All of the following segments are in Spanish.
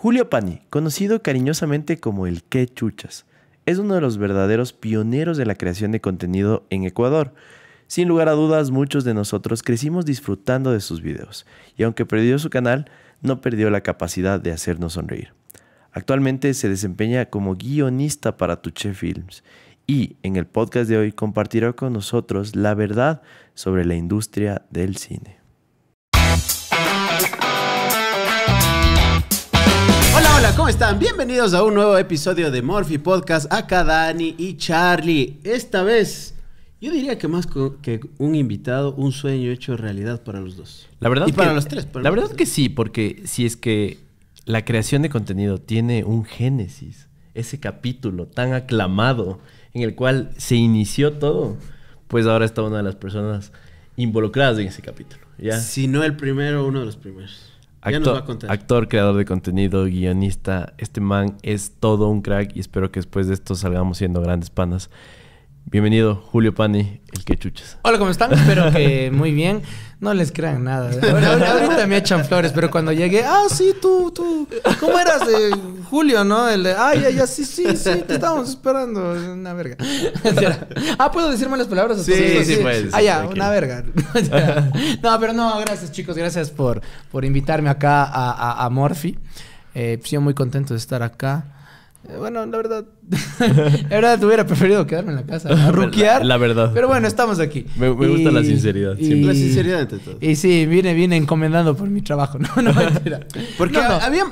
Julio Pani, conocido cariñosamente como el Quechuchas, Chuchas, es uno de los verdaderos pioneros de la creación de contenido en Ecuador. Sin lugar a dudas, muchos de nosotros crecimos disfrutando de sus videos, y aunque perdió su canal, no perdió la capacidad de hacernos sonreír. Actualmente se desempeña como guionista para Tuche Films y en el podcast de hoy compartirá con nosotros la verdad sobre la industria del cine. Hola, ¿cómo están? Bienvenidos a un nuevo episodio de Morphy Podcast. Acá Dani y Charlie. Esta vez, yo diría que más que un invitado, un sueño hecho realidad para los dos. La verdad y para los tres. la verdad que sí, porque si es que la creación de contenido tiene un génesis, ese capítulo tan aclamado en el cual se inició todo, pues ahora está una de las personas involucradas en ese capítulo. ¿ya? Si no el primero, uno de los primeros. Actor, creador de contenido, guionista. Este man es todo un crack y espero que después de esto salgamos siendo grandes panas. Bienvenido, Julio Pani, el que chuchas. Hola, ¿cómo están? Espero que muy bien. No les crean nada. ahorita me echan flores, pero cuando llegué, ah, sí, tú, tú. ¿Cómo eras? Julio, ¿no? El de, ay! ya, sí, sí, sí, te estábamos esperando. Una verga. ah, ¿puedo decir las palabras? Sí, sí, sí, puedes. Ah, ya, una verga. no, pero no, gracias, chicos. Gracias por, por invitarme acá a, a, Morphy. Eh, muy contento de estar acá. Bueno, la verdad, la verdad hubiera preferido quedarme en la casa, a ruquear. La, verdad. Pero bueno, estamos aquí. Me, gusta la sinceridad. la sinceridad de todo. Y sí, viene, viene encomendando por mi trabajo. No, no, mentira. Porque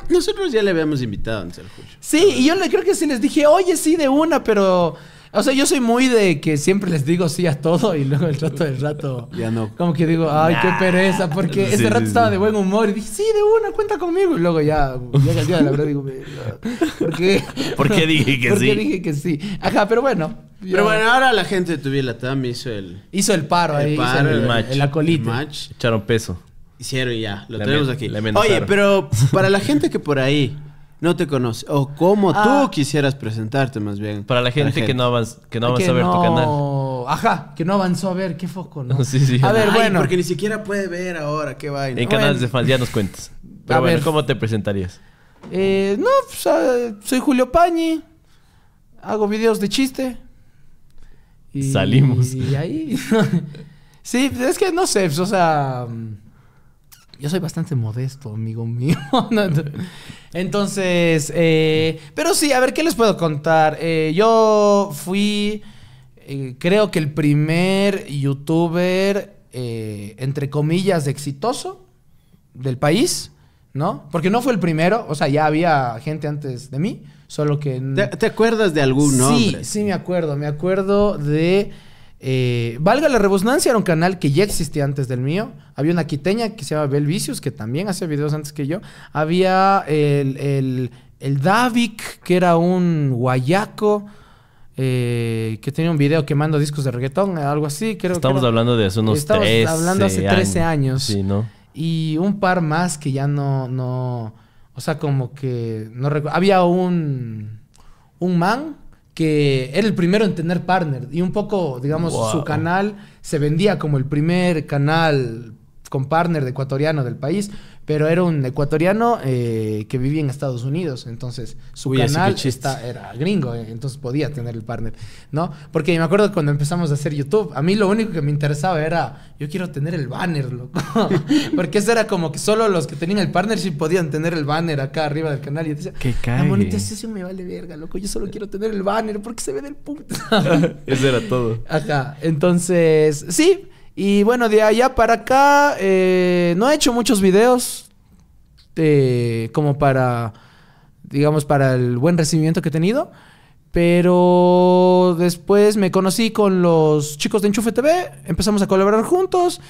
nosotros ya le habíamos invitado a al Sí, y yo le, creo que sí les dije, oye, sí, de una, pero o sea, yo soy muy de que siempre les digo sí a todo y luego el rato del rato. Ya no. Como que digo, ay, qué pereza, porque ese rato estaba de buen humor y dije, sí, de una, cuenta conmigo. Y luego ya, llega el día de la verdad, digo, ¿por qué? ¿Por qué dije que sí? ¿Por qué dije que sí? Ajá, pero bueno. Pero bueno, ahora la gente de Tubiela Tam hizo el. Hizo el paro el ahí. Paro, el, match. El, acolite. El match. Echaron peso. Hicieron y ya, lo tenemos aquí. Oye, pero para la gente que por ahí no te conoce. O cómo tú ah. quisieras presentarte más bien. Para la gente, que no avanza que no ah, a ver tu canal. Ajá, que no avanzó a ver, qué foco, ¿no? A ver, bueno. Porque ni siquiera puede ver ahora, qué vaina. En canales de fans, ya nos cuentas. a ver. ¿cómo te presentarías? Eh, no, pues, ah, soy Julio Pañi. Hago videos de chiste. Y, Salimos. Y ahí. sí, es que no sé, pues, o sea. Mm, yo soy bastante modesto, amigo mío. Entonces, eh, pero sí, a ver, ¿qué les puedo contar? Eh, yo fui, eh, creo que el primer youtuber, entre comillas, exitoso del país, ¿no? Porque no fue el primero, o sea, ya había gente antes de mí, solo que... ¿Te, te acuerdas de algún nombre? Sí, sí, me acuerdo, me acuerdo de... Eh, valga la rebusnancia era un canal que ya existía antes del mío. Había una quiteña que se llama Belvicius, que también hacía videos antes que yo. Había el, el, el que era un guayaco. Eh, que tenía un video quemando discos de reggaetón, algo así, creo Estamos hablando de hace unos estamos hablando hace 13 años. Y un par más que ya no, no, o sea, como que no recuerdo. Había un, un man que era el primero en tener partner y un poco, digamos, su canal se vendía como el primer canal con partner ecuatoriano del país, pero era un ecuatoriano eh, que vivía en Estados Unidos, entonces su canal era gringo, eh, entonces podía tener el partner, ¿no? Porque me acuerdo cuando empezamos a hacer YouTube, a mí lo único que me interesaba era, yo quiero tener el banner, loco, porque eso era como que solo los que tenían el partnership podían tener el banner acá arriba del canal y yo decía, ¿Qué la monetización me vale verga, loco, yo solo quiero tener el banner porque se ve del punto? eso era todo. Ajá, entonces, sí. Y bueno, de allá para acá eh, no he hecho muchos videos eh, como para, digamos, para el buen recibimiento que he tenido. Pero después me conocí con los chicos de Enchufe TV, empezamos a colaborar juntos.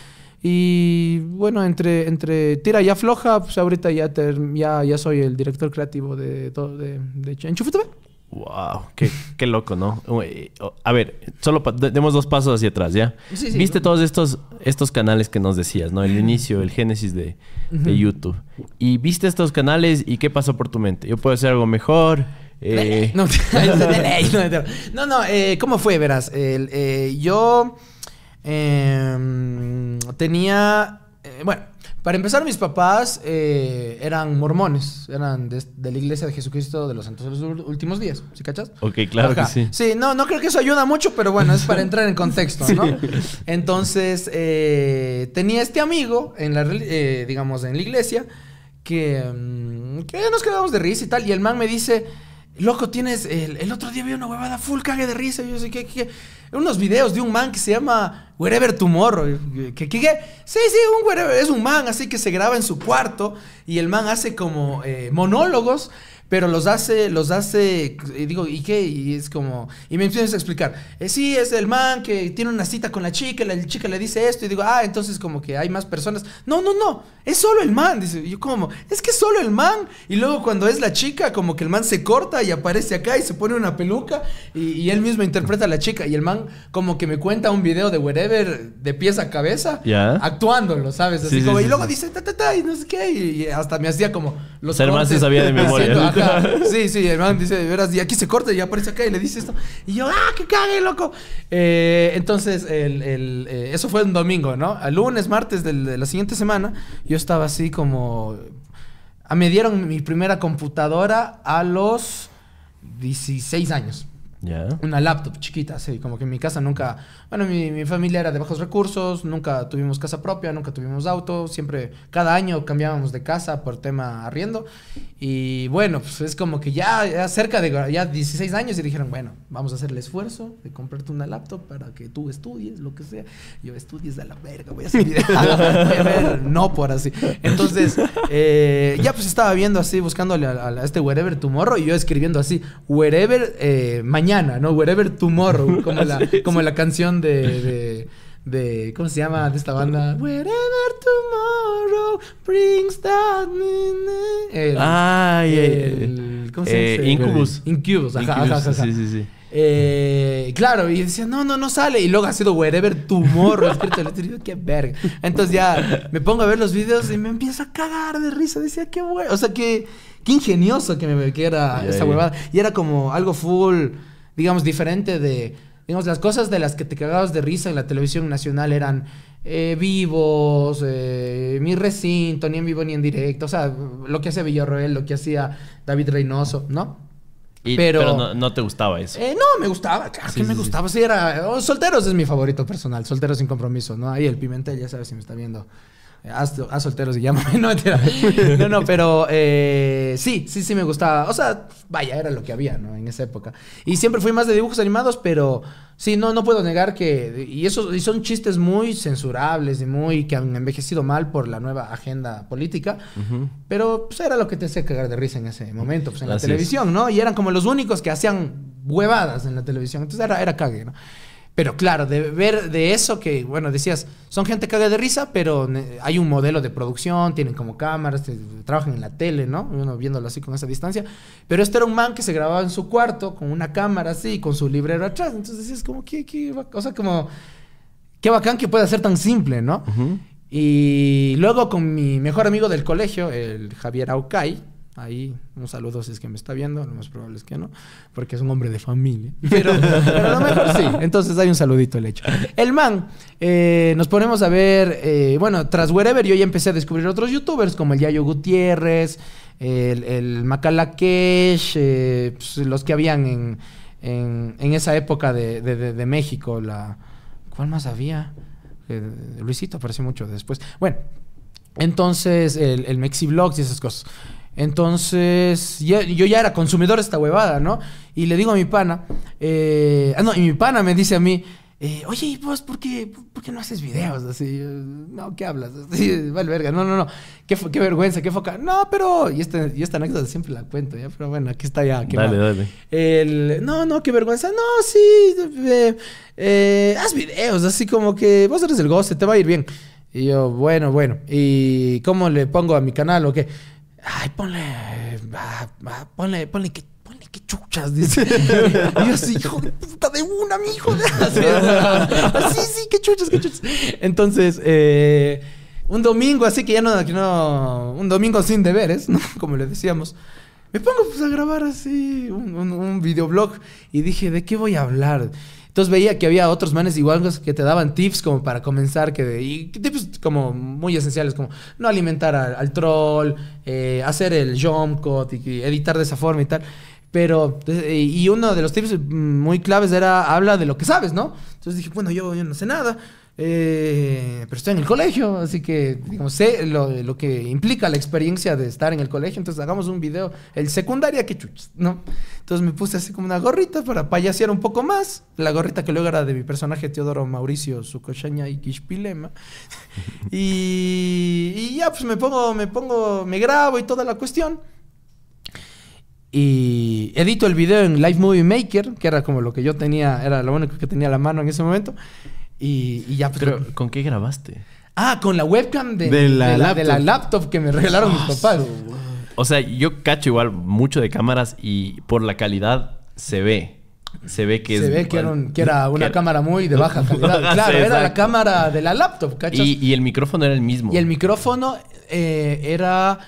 Y bueno, entre, entre tira y afloja, pues ahorita ya, ya, ya soy el director creativo de, de, de Enchufe TV. Wow, qué, qué loco, ¿no? A ver, solo demos dos pasos hacia atrás, ¿ya? Viste todos estos, estos canales que nos decías, ¿no? El inicio, el génesis de, YouTube. Y viste estos canales y qué pasó por tu mente. Yo puedo hacer algo mejor. Eh, eh, no, no, eh, ¿cómo fue? Verás, yo em, tenía, bueno, para empezar, mis papás eh, eran mormones, eran de, la iglesia de Jesucristo de los Santos de los Últimos Días, ¿sí cachas? Ok, claro que sí. Sí, no, no creo que eso ayuda mucho, pero bueno, es para entrar en contexto, ¿no? Entonces, eh, tenía este amigo, en la, eh, digamos, en la iglesia, que, mm, que nos quedamos de risa y tal, y el man me dice... Loco, tienes. El, otro día vi una huevada full cague de risa. yo sé ¿qué, Unos videos de un man que se llama Wherever Tomorrow. ¿Qué, qué, Sí, sí, un wherever, es un man así que se graba en su cuarto y el man hace como eh, monólogos. Pero los hace, los hace, y digo, ¿y qué? Y es como, y me empiezas a explicar, eh, sí, es el man que tiene una cita con la chica, la chica le dice esto, y digo, ah, entonces como que hay más personas. No, no, no, es solo el man. Dice, yo como, es que es solo el man. Y luego cuando es la chica, como que el man se corta y aparece acá y se pone una peluca y, él mismo interpreta a la chica. Y el man como que me cuenta un video de wherever de pies a cabeza, actuándolo, ¿sabes? Así como, y luego dice, y no sé qué. Y, hasta me hacía como los... El sabía de memoria. sí, sí, el man dice, verás, y aquí se corta y aparece acá y le dice esto. Y yo, ah, que cague, loco. Eh, entonces, el, eh, eso fue un domingo, ¿no? Al lunes, martes de, la siguiente semana, yo estaba así como... Ah, me dieron mi primera computadora a los 16 años. Una laptop chiquita, así como que en mi casa nunca, bueno, mi, familia era de bajos recursos, nunca tuvimos casa propia, nunca tuvimos auto, siempre, cada año cambiábamos de casa por tema arriendo. Y bueno, pues es como que ya, ya cerca de, ya 16 años y dijeron, bueno, vamos a hacer el esfuerzo de comprarte una laptop para que tú estudies, lo que sea. Yo estudies de la verga, voy a seguir voy no por así. Entonces, eh, ya pues estaba viendo así, buscándole a, este Wherever Tomorrow y yo escribiendo así, Wherever eh, mañana ¿no? Wherever tomorrow, como, la, ah, como la canción de, de ¿cómo se llama de esta banda? Wherever tomorrow brings that el, ah, ¿cómo se llama dice? Eh, Incubus. Incubus, ajá, ajá, ajá, Sí, sí, sí. Eh, claro, y decía, no, no, no sale. Y luego ha sido wherever tomorrow. escrito, qué verga. Entonces ya me pongo a ver los videos y me empiezo a cagar de risa. Decía, qué bueno. O sea, qué, qué ingenioso que me que era esa huevada. Y era como algo full digamos, diferente de, digamos, las cosas de las que te cagabas de risa en la televisión nacional eran eh, vivos, eh, mi recinto, ni en vivo ni en directo, o sea, lo que hacía Villarroel, lo que hacía David Reynoso, ¿no? pero, no, te gustaba eso. Eh, no, me gustaba, claro que me gustaba. Sí, era. Oh, solteros es mi favorito personal, Solteros sin compromiso, ¿no? Ahí el Pimentel, ya sabes si me está viendo. Haz, solteros se no, No, pero eh, sí, sí, sí me gustaba. O sea, vaya, era lo que había, ¿no? En esa época. Y siempre fui más de dibujos animados, pero sí, no, no puedo negar que. Y eso, y son chistes muy censurables y muy que han envejecido mal por la nueva agenda política. Pero pues, era lo que te hacía cagar de risa en ese momento, pues en la televisión, ¿no? Y eran como los únicos que hacían huevadas en la televisión. Entonces era, era cague, ¿no? Pero claro, de ver de eso que, bueno, decías, son gente que caga de risa, pero eh, hay un modelo de producción, tienen como cámaras, trabajan en la tele, ¿no? Uno viéndolo así con esa distancia. Pero este era un man que se grababa en su cuarto con una cámara así, con su librero atrás. Entonces decías, como, qué, qué, o como, qué bacán que pueda ser tan simple, ¿no? Y luego con mi mejor amigo del colegio, el Javier Aucay, ahí un saludo si es que me está viendo, lo más probable es que no, porque es un hombre de familia. Pero, a lo mejor sí, entonces hay un saludito el hecho. El man, eh, nos ponemos a ver, eh, bueno, tras Wherever yo ya empecé a descubrir otros youtubers como el Yayo Gutiérrez, el, el Macalakesh, eh, pues, los que habían en, esa época de, México, la... ¿Cuál más había? Luisito apareció mucho después. Bueno, entonces el, el y esas cosas. Entonces, yo ya era consumidor esta huevada, ¿no? Y le digo a mi pana, eh, ah, no, y mi pana me dice a mí, eh, oye, ¿y vos por qué, no haces videos? Así, no, ¿qué hablas? vale, verga, no, no, no, qué, vergüenza, qué foca. No, pero, y este, esta, y anécdota siempre la cuento, ya, pero bueno, aquí está ya. Quemado. Dale, dale. El, no, no, qué vergüenza, no, sí, eh, eh, haz videos, así como que vos eres el goce, te va a ir bien. Y yo, bueno, bueno, ¿y cómo le pongo a mi canal o qué? ay, ponle, ah, ah, ponle, ponle que ponle que chuchas, dice. Y yo así, hijo de puta, de una, mi hijo. Así, ah, sí, que chuchas, que chuchas. Entonces, eh, un domingo, así que ya no, que no, un domingo sin deberes, ¿no? Como le decíamos. Me pongo pues, a grabar así un, un videoblog y dije, ¿de qué voy a hablar? Entonces veía que había otros manes igual pues, que te daban tips como para comenzar, que de, y tips como muy esenciales, como no alimentar al, troll, eh, hacer el jump cut y, editar de esa forma y tal. Pero, eh, y uno de los tips mm, muy claves era, habla de lo que sabes, ¿no? Entonces dije, bueno, yo no sé nada. Eh, pero estoy en el colegio, así que digamos, sé lo, lo, que implica la experiencia de estar en el colegio. Entonces hagamos un video, el secundaria que ¿no? Entonces me puse así como una gorrita para payasear un poco más. La gorrita que luego era de mi personaje Teodoro Mauricio Sucochaña y Kishpilema y, y ya, pues me pongo, me pongo, me grabo y toda la cuestión. Y edito el video en Live Movie Maker, que era como lo que yo tenía, era lo único que tenía a la mano en ese momento. Y, ya pues, Pero, con... qué grabaste? Ah, con la webcam de, de, la, laptop que me regalaron mis ah, papás. O sea, yo cacho igual mucho de cámaras y por la calidad se ve. Se ve que, se ve que, era una cámara muy de baja calidad. claro, era la cámara de la laptop, ¿cacho? Y, y, el micrófono era el mismo. Y el micrófono eh, era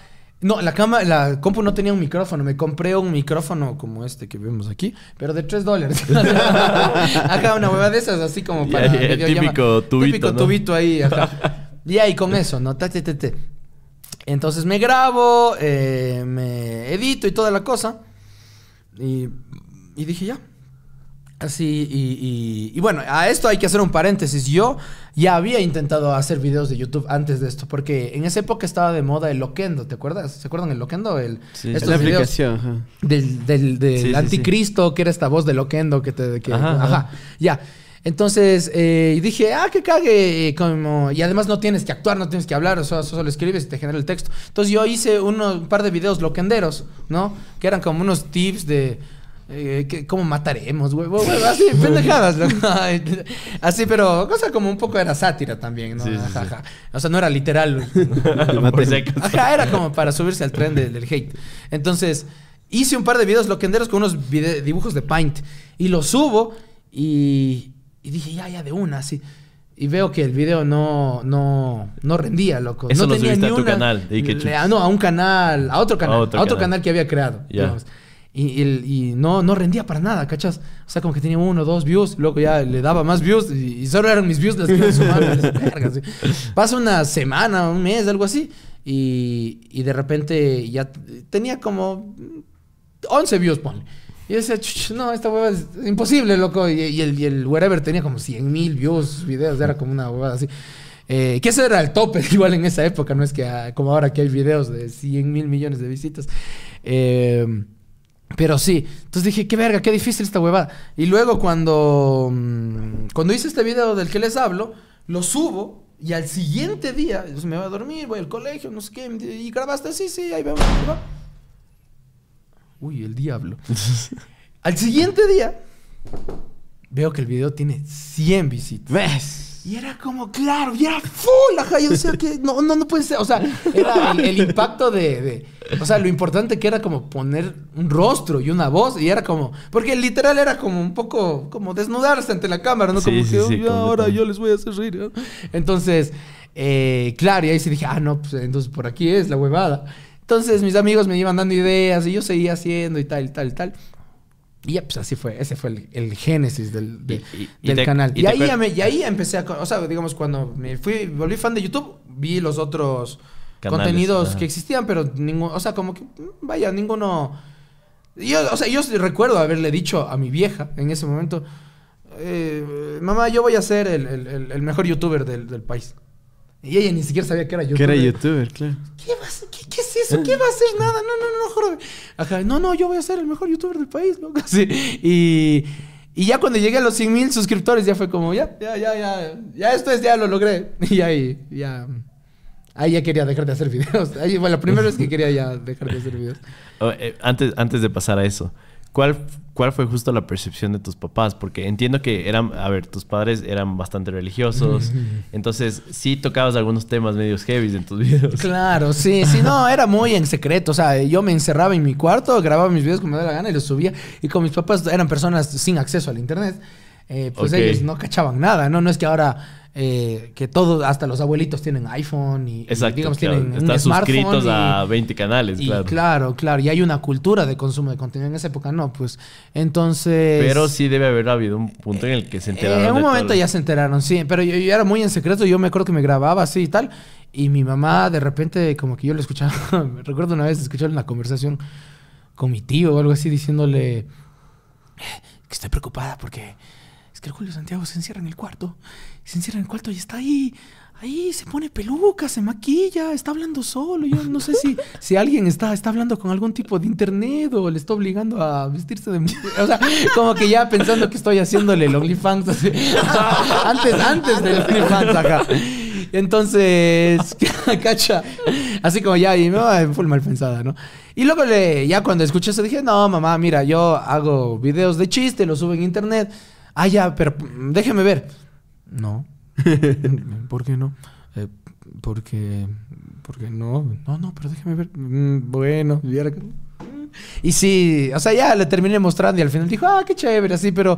no, la cama, la compu no tenía un micrófono. Me compré un micrófono como este que vemos aquí, pero de 3 dólares. acá una hueva de esas, así como para. Yeah, típico tubito. Típico tubito ahí, y ahí con eso, ¿no? Entonces me grabo, eh, me edito y toda la cosa. y dije, ya, Así, y, bueno, a esto hay que hacer un paréntesis. Yo ya había intentado hacer videos de YouTube antes de esto, porque en esa época estaba de moda el Loquendo, ¿te acuerdas? ¿Se acuerdan el Loquendo? El, sí, la aplicación. Del, anticristo, que era esta voz de Loquendo que te. ajá, ya. Entonces eh, dije, ah, que cague. Como, y además no tienes que actuar, no tienes que hablar, solo escribes y te genera el texto. Entonces yo hice un par de videos loquenderos, ¿no? Que eran como unos tips de eh, ¿cómo mataremos, güey? así, pendejadas, Así, pero cosa como un poco era sátira también, ¿no? O sea, no era literal. era como para subirse al tren del hate. Entonces, hice un par de videos loquenderos con unos dibujos de Paint. Y los subo y, dije, ya, ya, de una, así. Y veo que el video no, no, no rendía, loco. no tenía subiste ni a canal. Ah, no, a un canal, a otro canal, a otro, canal. que había creado. Y, y, no, no rendía para nada, ¿cachas? O sea, como que tenía uno o dos views, luego ya le daba más views y, solo eran mis views las que me sumaban. Pasa una semana, un mes, algo así, y, de repente ya tenía como 11 views, ponle. Y yo decía, no, esta hueva es imposible, loco. Y, el, el wherever tenía como 100 mil views, videos, era como una huevada así. Eh, que ese era el tope, igual en esa época, no es que como ahora que hay videos de 100 mil millones de visitas. Eh. Pero sí, entonces dije, qué verga, qué difícil esta huevada. Y luego cuando, mm, cuando hice este video del que les hablo, lo subo y al siguiente día, pues, me voy a dormir, voy al colegio, no sé qué, y grabaste, sí, sí, ahí veo Uy, el diablo. al siguiente día, veo que el video tiene 100 visitas. ¿Ves? Y era como, claro, y era full, ajá, yo decía que no, no, no puede ser, o sea, era el, impacto de, o sea, lo importante que era como poner un rostro y una voz, y era como, porque literal era como un poco, como desnudarse ante la cámara, ¿no? como que ahora yo les voy a hacer reír, Entonces, eh, claro, y ahí sí dije, ah, no, pues entonces por aquí es la huevada. Entonces mis amigos me iban dando ideas y yo seguía haciendo y tal, y tal, y tal. Y pues así fue, ese fue el, génesis del, canal. Y, ahí, y ahí empecé a, o sea, digamos, cuando me fui, volví fan de YouTube, vi los otros contenidos que existían, pero ninguno, o sea, como que, mm, vaya, ninguno... o sea, yo recuerdo haberle dicho a mi vieja en ese momento, eh, mamá, yo voy a ser el, mejor youtuber del, del país. Y ella ni siquiera sabía que era youtuber. Que era youtuber, claro. ¿Qué, va a ¿Qué, ¿Qué, es eso? ¿Qué va a hacer? Nada. No, no, no, joder. no, no, yo voy a ser el mejor youtuber del país, loco. Sí. Y, y ya cuando llegué a los 100 mil suscriptores, ya fue como, ya, ya, ya, ya. Ya esto es, ya lo logré. Y ahí, ya. Ahí ya quería dejar de hacer videos. Ahí, bueno, la primera vez que quería ya dejar de hacer videos. Oh, eh, antes, antes de pasar a eso, ¿Cuál, ¿Cuál fue justo la percepción de tus papás? Porque entiendo que eran, a ver, tus padres eran bastante religiosos, entonces sí tocabas algunos temas medios heavy en tus videos. Claro, sí, sí, no, era muy en secreto, o sea, yo me encerraba en mi cuarto, grababa mis videos como me daba la gana y los subía, y con mis papás eran personas sin acceso al internet, eh, pues ellos no cachaban nada, ¿no? No es que ahora eh, que todos, hasta los abuelitos tienen iPhone y, digamos tienen Están suscritos a 20 canales, claro. Claro, y hay una cultura de consumo de contenido en esa época, no, pues entonces... Pero sí debe haber habido un punto en el que se enteraron. Eh, en un momento ya se enteraron, sí, pero yo, era muy en secreto, yo me acuerdo que me grababa así y tal, y mi mamá de repente como que yo le escuchaba, Me recuerdo una vez escuchar una conversación con mi tío o algo así diciéndole eh, que estoy preocupada porque es que el Julio Santiago se encierra en el cuarto, se encierra en el cuarto y está ahí, ahí se pone peluca, se maquilla, está hablando solo. Yo no sé si, si alguien está, está hablando con algún tipo de internet o le está obligando a vestirse de O sea, como que ya pensando que estoy haciéndole el OnlyFans. antes, antes del OnlyFans acá. Entonces, cacha, así como ya, y me va full mal pensada, ¿no? Y luego le, ya cuando escuché eso dije, no, mamá, mira, yo hago videos de chiste, los subo en internet. Ah, ya, pero déjeme ver. No. ¿Por qué no? Eh, porque. Porque no. No, no, pero déjeme ver. Mm, bueno, y sí, o sea, ya le terminé mostrando y al final dijo, ah, qué chévere, así, pero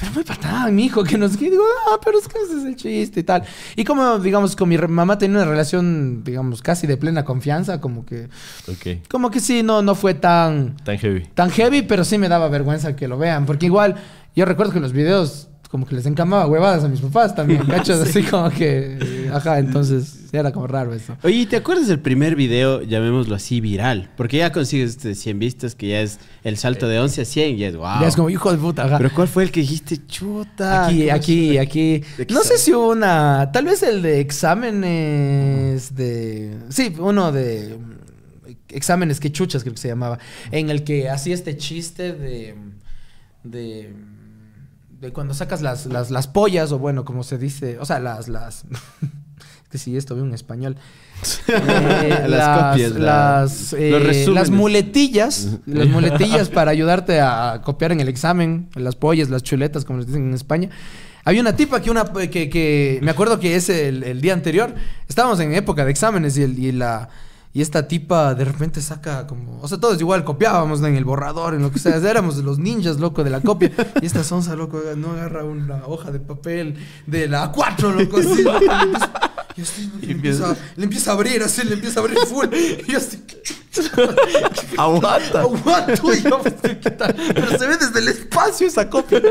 pero muy patada mi hijo, que nos... digo, ah, pero es que ese es el chiste y tal. Y como, digamos, con mi mamá tenía una relación, digamos, casi de plena confianza, como que... Ok. Como que sí, no, no fue tan... Tan heavy. Tan heavy, pero sí me daba vergüenza que lo vean, porque igual, yo recuerdo que los videos como que les encamaba huevadas a mis papás también, ¿cachos? Así como que, ajá, entonces era como raro eso. Oye, te acuerdas del primer video, llamémoslo así, viral? Porque ya consigues este 100 vistas, que ya es el salto de 11 a 100, y es wow. Ya es como, hijo de puta, ajá. Pero ¿cuál fue el que dijiste, chuta? Aquí, aquí, aquí. No sé si una, tal vez el de exámenes de... Sí, uno de mm, exámenes que chuchas creo que se llamaba, en el que hacía este chiste de... de cuando sacas las, las, pollas, o bueno, como se dice, o sea, las, las, que si esto veo un español. Eh, las, copias, las, eh, las muletillas, las muletillas para ayudarte a copiar en el examen, las pollas, las chuletas, como se dicen en España. Había una tipa que una que, me acuerdo que es el, día anterior, estábamos en época de exámenes y, el, y la y esta tipa de repente saca como. O sea, todos igual copiábamos en el borrador, en lo que sea. Éramos los ninjas, loco, de la copia. Y esta sonza, loco, no agarra una hoja de papel de la A4, loco, y, le, empieza, le empieza a abrir, así, le empieza a abrir full. Y así. Aguanta. Aguanta. Pero se ve desde el espacio esa copia.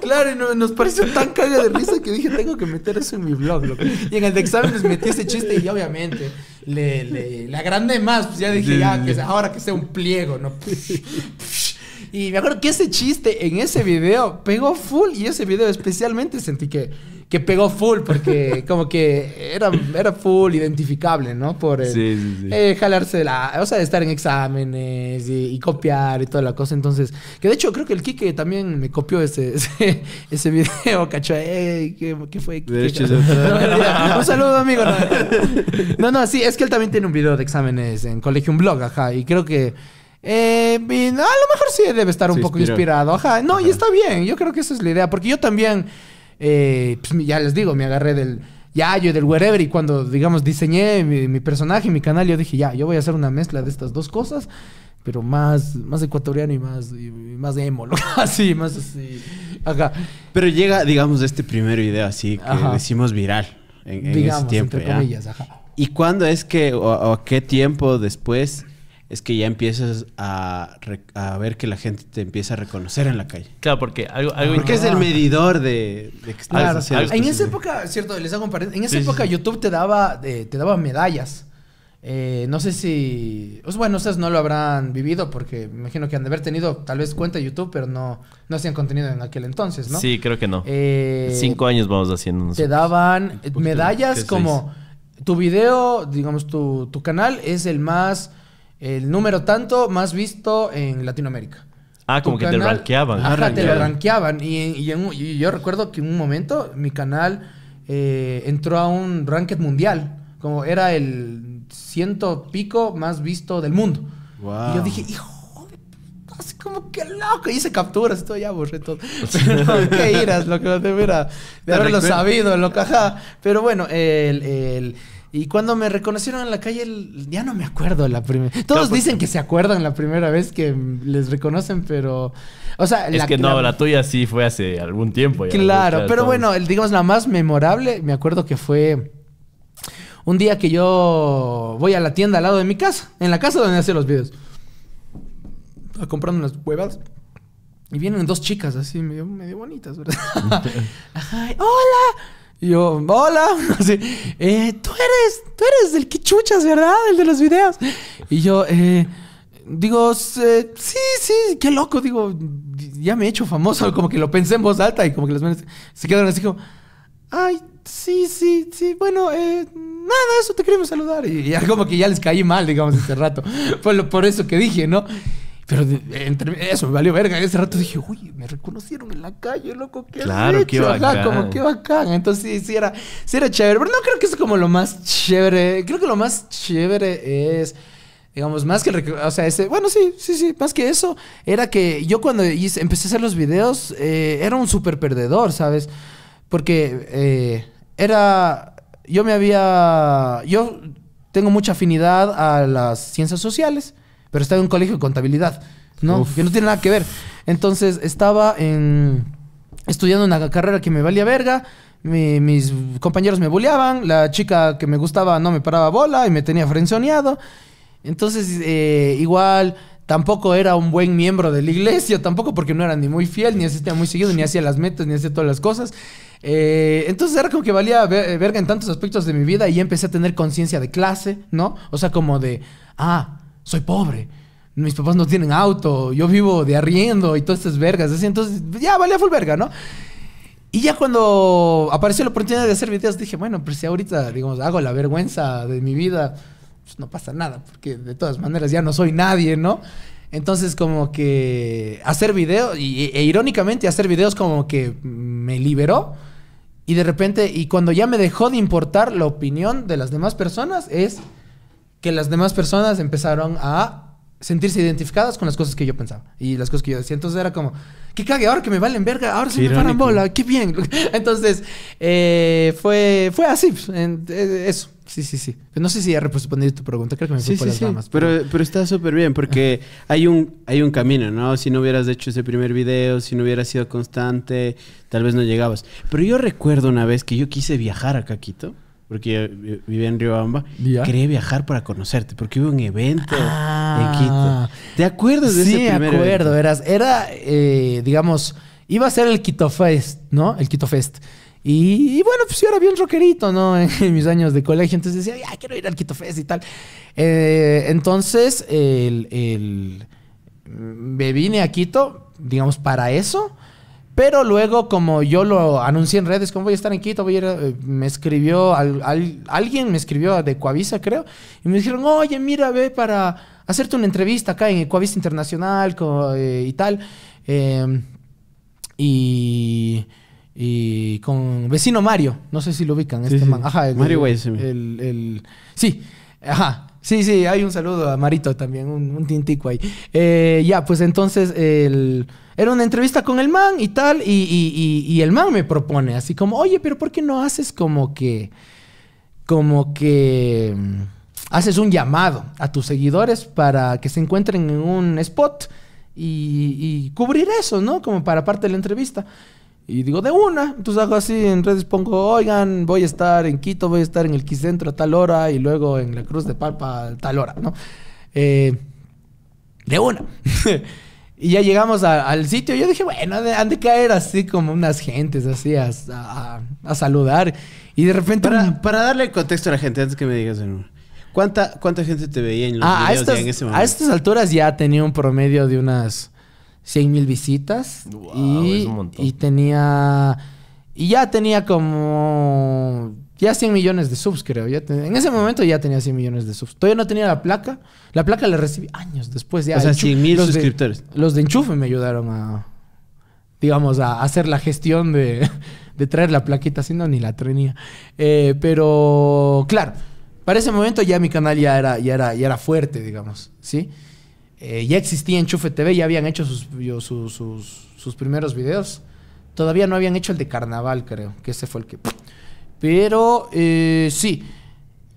Claro, y nos pareció tan caga de risa que dije, tengo que meter eso en mi blog, Y en el de exámenes metí ese chiste y obviamente le, le, más. Pues ya dije, ya, que ahora que sea un pliego, ¿no? Y me acuerdo que ese chiste en ese video pegó full y ese video especialmente sentí que que pegó full, porque como que era, era full identificable, ¿no? Por eh, jalarse la, o sea, estar en exámenes y, copiar y toda la cosa. Entonces, que de hecho creo que el Kike también me copió ese, ese, video, cacho. ¿qué, fue? de hecho, un saludo, amigo. No, no, sí, es que él también tiene un video de exámenes en Colegio, un blog, ajá, y creo que... Eh, a lo mejor sí debe estar un poco inspirado. Ajá. No, y está bien. Yo creo que esa es la idea. Porque yo también eh, pues ya les digo, me agarré del Yayo y del wherever y cuando, digamos, diseñé mi, personaje personaje, mi canal, yo dije, ya, yo voy a hacer una mezcla de estas dos cosas, pero más, más ecuatoriano y más, y, más emo, así, más así. Acá. Pero llega, digamos, este primer video así que decimos viral en, ese tiempo. ¿Y cuándo es que, o, o qué tiempo después es que ya empiezas a, ver que la gente te empieza a reconocer en la calle. Claro, porque algo... porque es el medidor de... en esa época, cierto, les hago un paréntesis, en esa época YouTube te daba, te daba medallas. Eh, no sé si... Pues bueno, ustedes no lo habrán vivido porque me imagino que han de haber tenido tal vez cuenta de YouTube, pero no, no hacían contenido en aquel entonces, ¿no? Sí, creo que no. Eh, Cinco años vamos haciendo. Nosotros. Te daban medallas como... Tu video, digamos, tu, tu canal es el más el número tanto más visto en Latinoamérica. Ah, como que te rankeaban. Ajá, te lo rankeaban. Y, yo recuerdo que en un momento mi canal eh, entró a un ranking mundial. Como era el ciento pico más visto del mundo. Y yo dije, hijo, así como que loco. Y hice capturas, todo. ya borré todo. Pero qué iras, lo que te hubiera De haberlo sabido, lo Pero bueno, el y cuando me reconocieron en la calle, ya no me acuerdo la primera. Todos pues, dicen que se acuerdan la primera vez que les reconocen, pero. O sea, es que no, la, tuya sí fue hace algún tiempo. claro, pero bueno, digamos la más memorable, me acuerdo que fue un día que yo voy a la tienda al lado de mi casa, en la casa donde hacía los videos, a comprar unas huevas. Y vienen dos chicas así, medio, bonitas, ¿verdad? ¡Hola! Y yo, hola, así, eh, tú eres, tú eres el que chuchas, ¿verdad? El de los videos. Y yo, eh, digo, sí, sí, qué loco, digo, ya me he hecho famoso, como que lo pensé en voz alta y como que las manos se quedaron así como, ay, sí, sí, sí, bueno, eh, nada, eso te queremos saludar. Y ya como que ya les caí mal, digamos, este rato. Fue por eso que dije, ¿no? Pero entre eso me valió verga. Ese rato dije, uy, me reconocieron en la calle, loco, qué Claro, bacán. como qué bacán. Entonces sí, era, sí era chévere. Pero no creo que es como lo más chévere. Creo que lo más chévere es. Digamos, más que... O sea, ese... Bueno, sí, sí, sí. Más que eso, era que yo cuando empecé a hacer los videos, eh, era un súper perdedor, ¿sabes? Porque eh, era... Yo me había... Yo tengo mucha afinidad a las ciencias sociales pero estaba en un colegio de contabilidad, ¿no? Que no tiene nada que ver. Entonces estaba en, estudiando una carrera que me valía verga. mis compañeros me bulleaban, la chica que me gustaba no me paraba bola y me tenía frenzoneado. Entonces, eh, igual tampoco era un buen miembro de la iglesia, tampoco porque no era ni muy fiel, ni asistía muy seguido, ni hacía las metas, ni hacía todas las cosas. Eh, entonces era como que valía eh, verga en tantos aspectos de mi vida y ya empecé a tener conciencia de clase, ¿no? O sea, como de, ah, soy pobre. Mis papás no tienen auto, yo vivo de arriendo y todas estas vergas. Así, entonces, ya valía full verga, ¿no? Y ya cuando apareció la oportunidad de hacer videos, dije, bueno, pues si ahorita, digamos, hago la vergüenza de mi vida, pues no pasa nada, porque de todas maneras ya no soy nadie, ¿no? Entonces, como que hacer videos, y, e, e, irónicamente hacer videos como que me liberó. Y de repente, y cuando ya me dejó de importar la opinión de las demás personas, es que las demás personas empezaron a sentirse identificadas con las cosas que yo pensaba y las cosas que yo decía. Entonces era como, -"¡Qué cague, ahora que me valen verga, ahora se me paran bola, qué bien. Entonces, eh, fue, fue así, pues, eh, eso. Sí, sí, sí. No sé si ya respondí tu pregunta, creo que me fui las pero... está súper bien, porque hay un, hay un camino, ¿no? Si no hubieras hecho ese primer video, si no hubieras sido constante, tal vez no llegabas. Pero yo recuerdo una vez que yo quise viajar a Caquito porque vivía en Riobamba, quería viajar para conocerte, porque hubo un evento en ah. Quito. ¿Te acuerdas de sí, ese primer Sí, acuerdo. Eras, era, eh, digamos, iba a ser el Quito Fest, ¿no? El Quito Fest. Y, bueno, pues yo era bien rockerito, ¿no? En, mis años de colegio. Entonces decía, ya quiero ir al Quito Fest y tal. Eh, entonces, el, me vine a Quito, digamos, para eso. Pero luego, como yo lo anuncié en redes, como voy a estar en Quito, voy eh, me escribió, alguien me escribió de Coavisa, creo, y me dijeron, oye, mira, ve para hacerte una entrevista acá en Coavisa Internacional eh, y tal. Em, y, y, con vecino Mario, no sé si lo ubican, este man. Ajá, Mario el, el, Sí, ajá. Sí, sí, hay un saludo a Marito también, un, tintico ahí. Eh, ya, pues entonces era una entrevista con el man y tal, y, el man me propone así como, oye, pero ¿por qué no haces como que, como que mm, haces un llamado a tus seguidores para que se encuentren en un spot y cubrir eso, ¿no? Como para parte de la entrevista. Y digo, de una. Entonces hago así, en redes pongo, oigan, voy a estar en Quito, voy a estar en el Quicentro a tal hora y luego en la Cruz de Palpa a tal hora, ¿no? Eh, de una. y ya llegamos al sitio. Yo dije, bueno, han de, caer así como unas gentes, así, a, a, saludar. Y de repente... Para, darle contexto a la gente, antes que me digas ¿Cuánta, ¿Cuánta gente te veía en los ah, en ese momento? A estas alturas ya tenía un promedio de unas 100 mil visitas. y, tenía. Y ya tenía como. Ya 100 millones de subs, creo. en ese momento ya tenía 100 millones de subs. Todavía no tenía la placa. La placa la recibí años después. Ya, o sea, mil suscriptores. los de Enchufe me ayudaron a. Digamos, a hacer la gestión de, de traer la plaquita. sino ni la tenía. Eh, pero, claro, para ese momento ya mi canal ya era, ya era, ya era fuerte, digamos. ¿Sí? sí eh, ya existía Enchufe TV, ya habían hecho sus, sus, primeros videos. Todavía no habían hecho el de carnaval, creo, que ese fue el que... Pero eh, sí,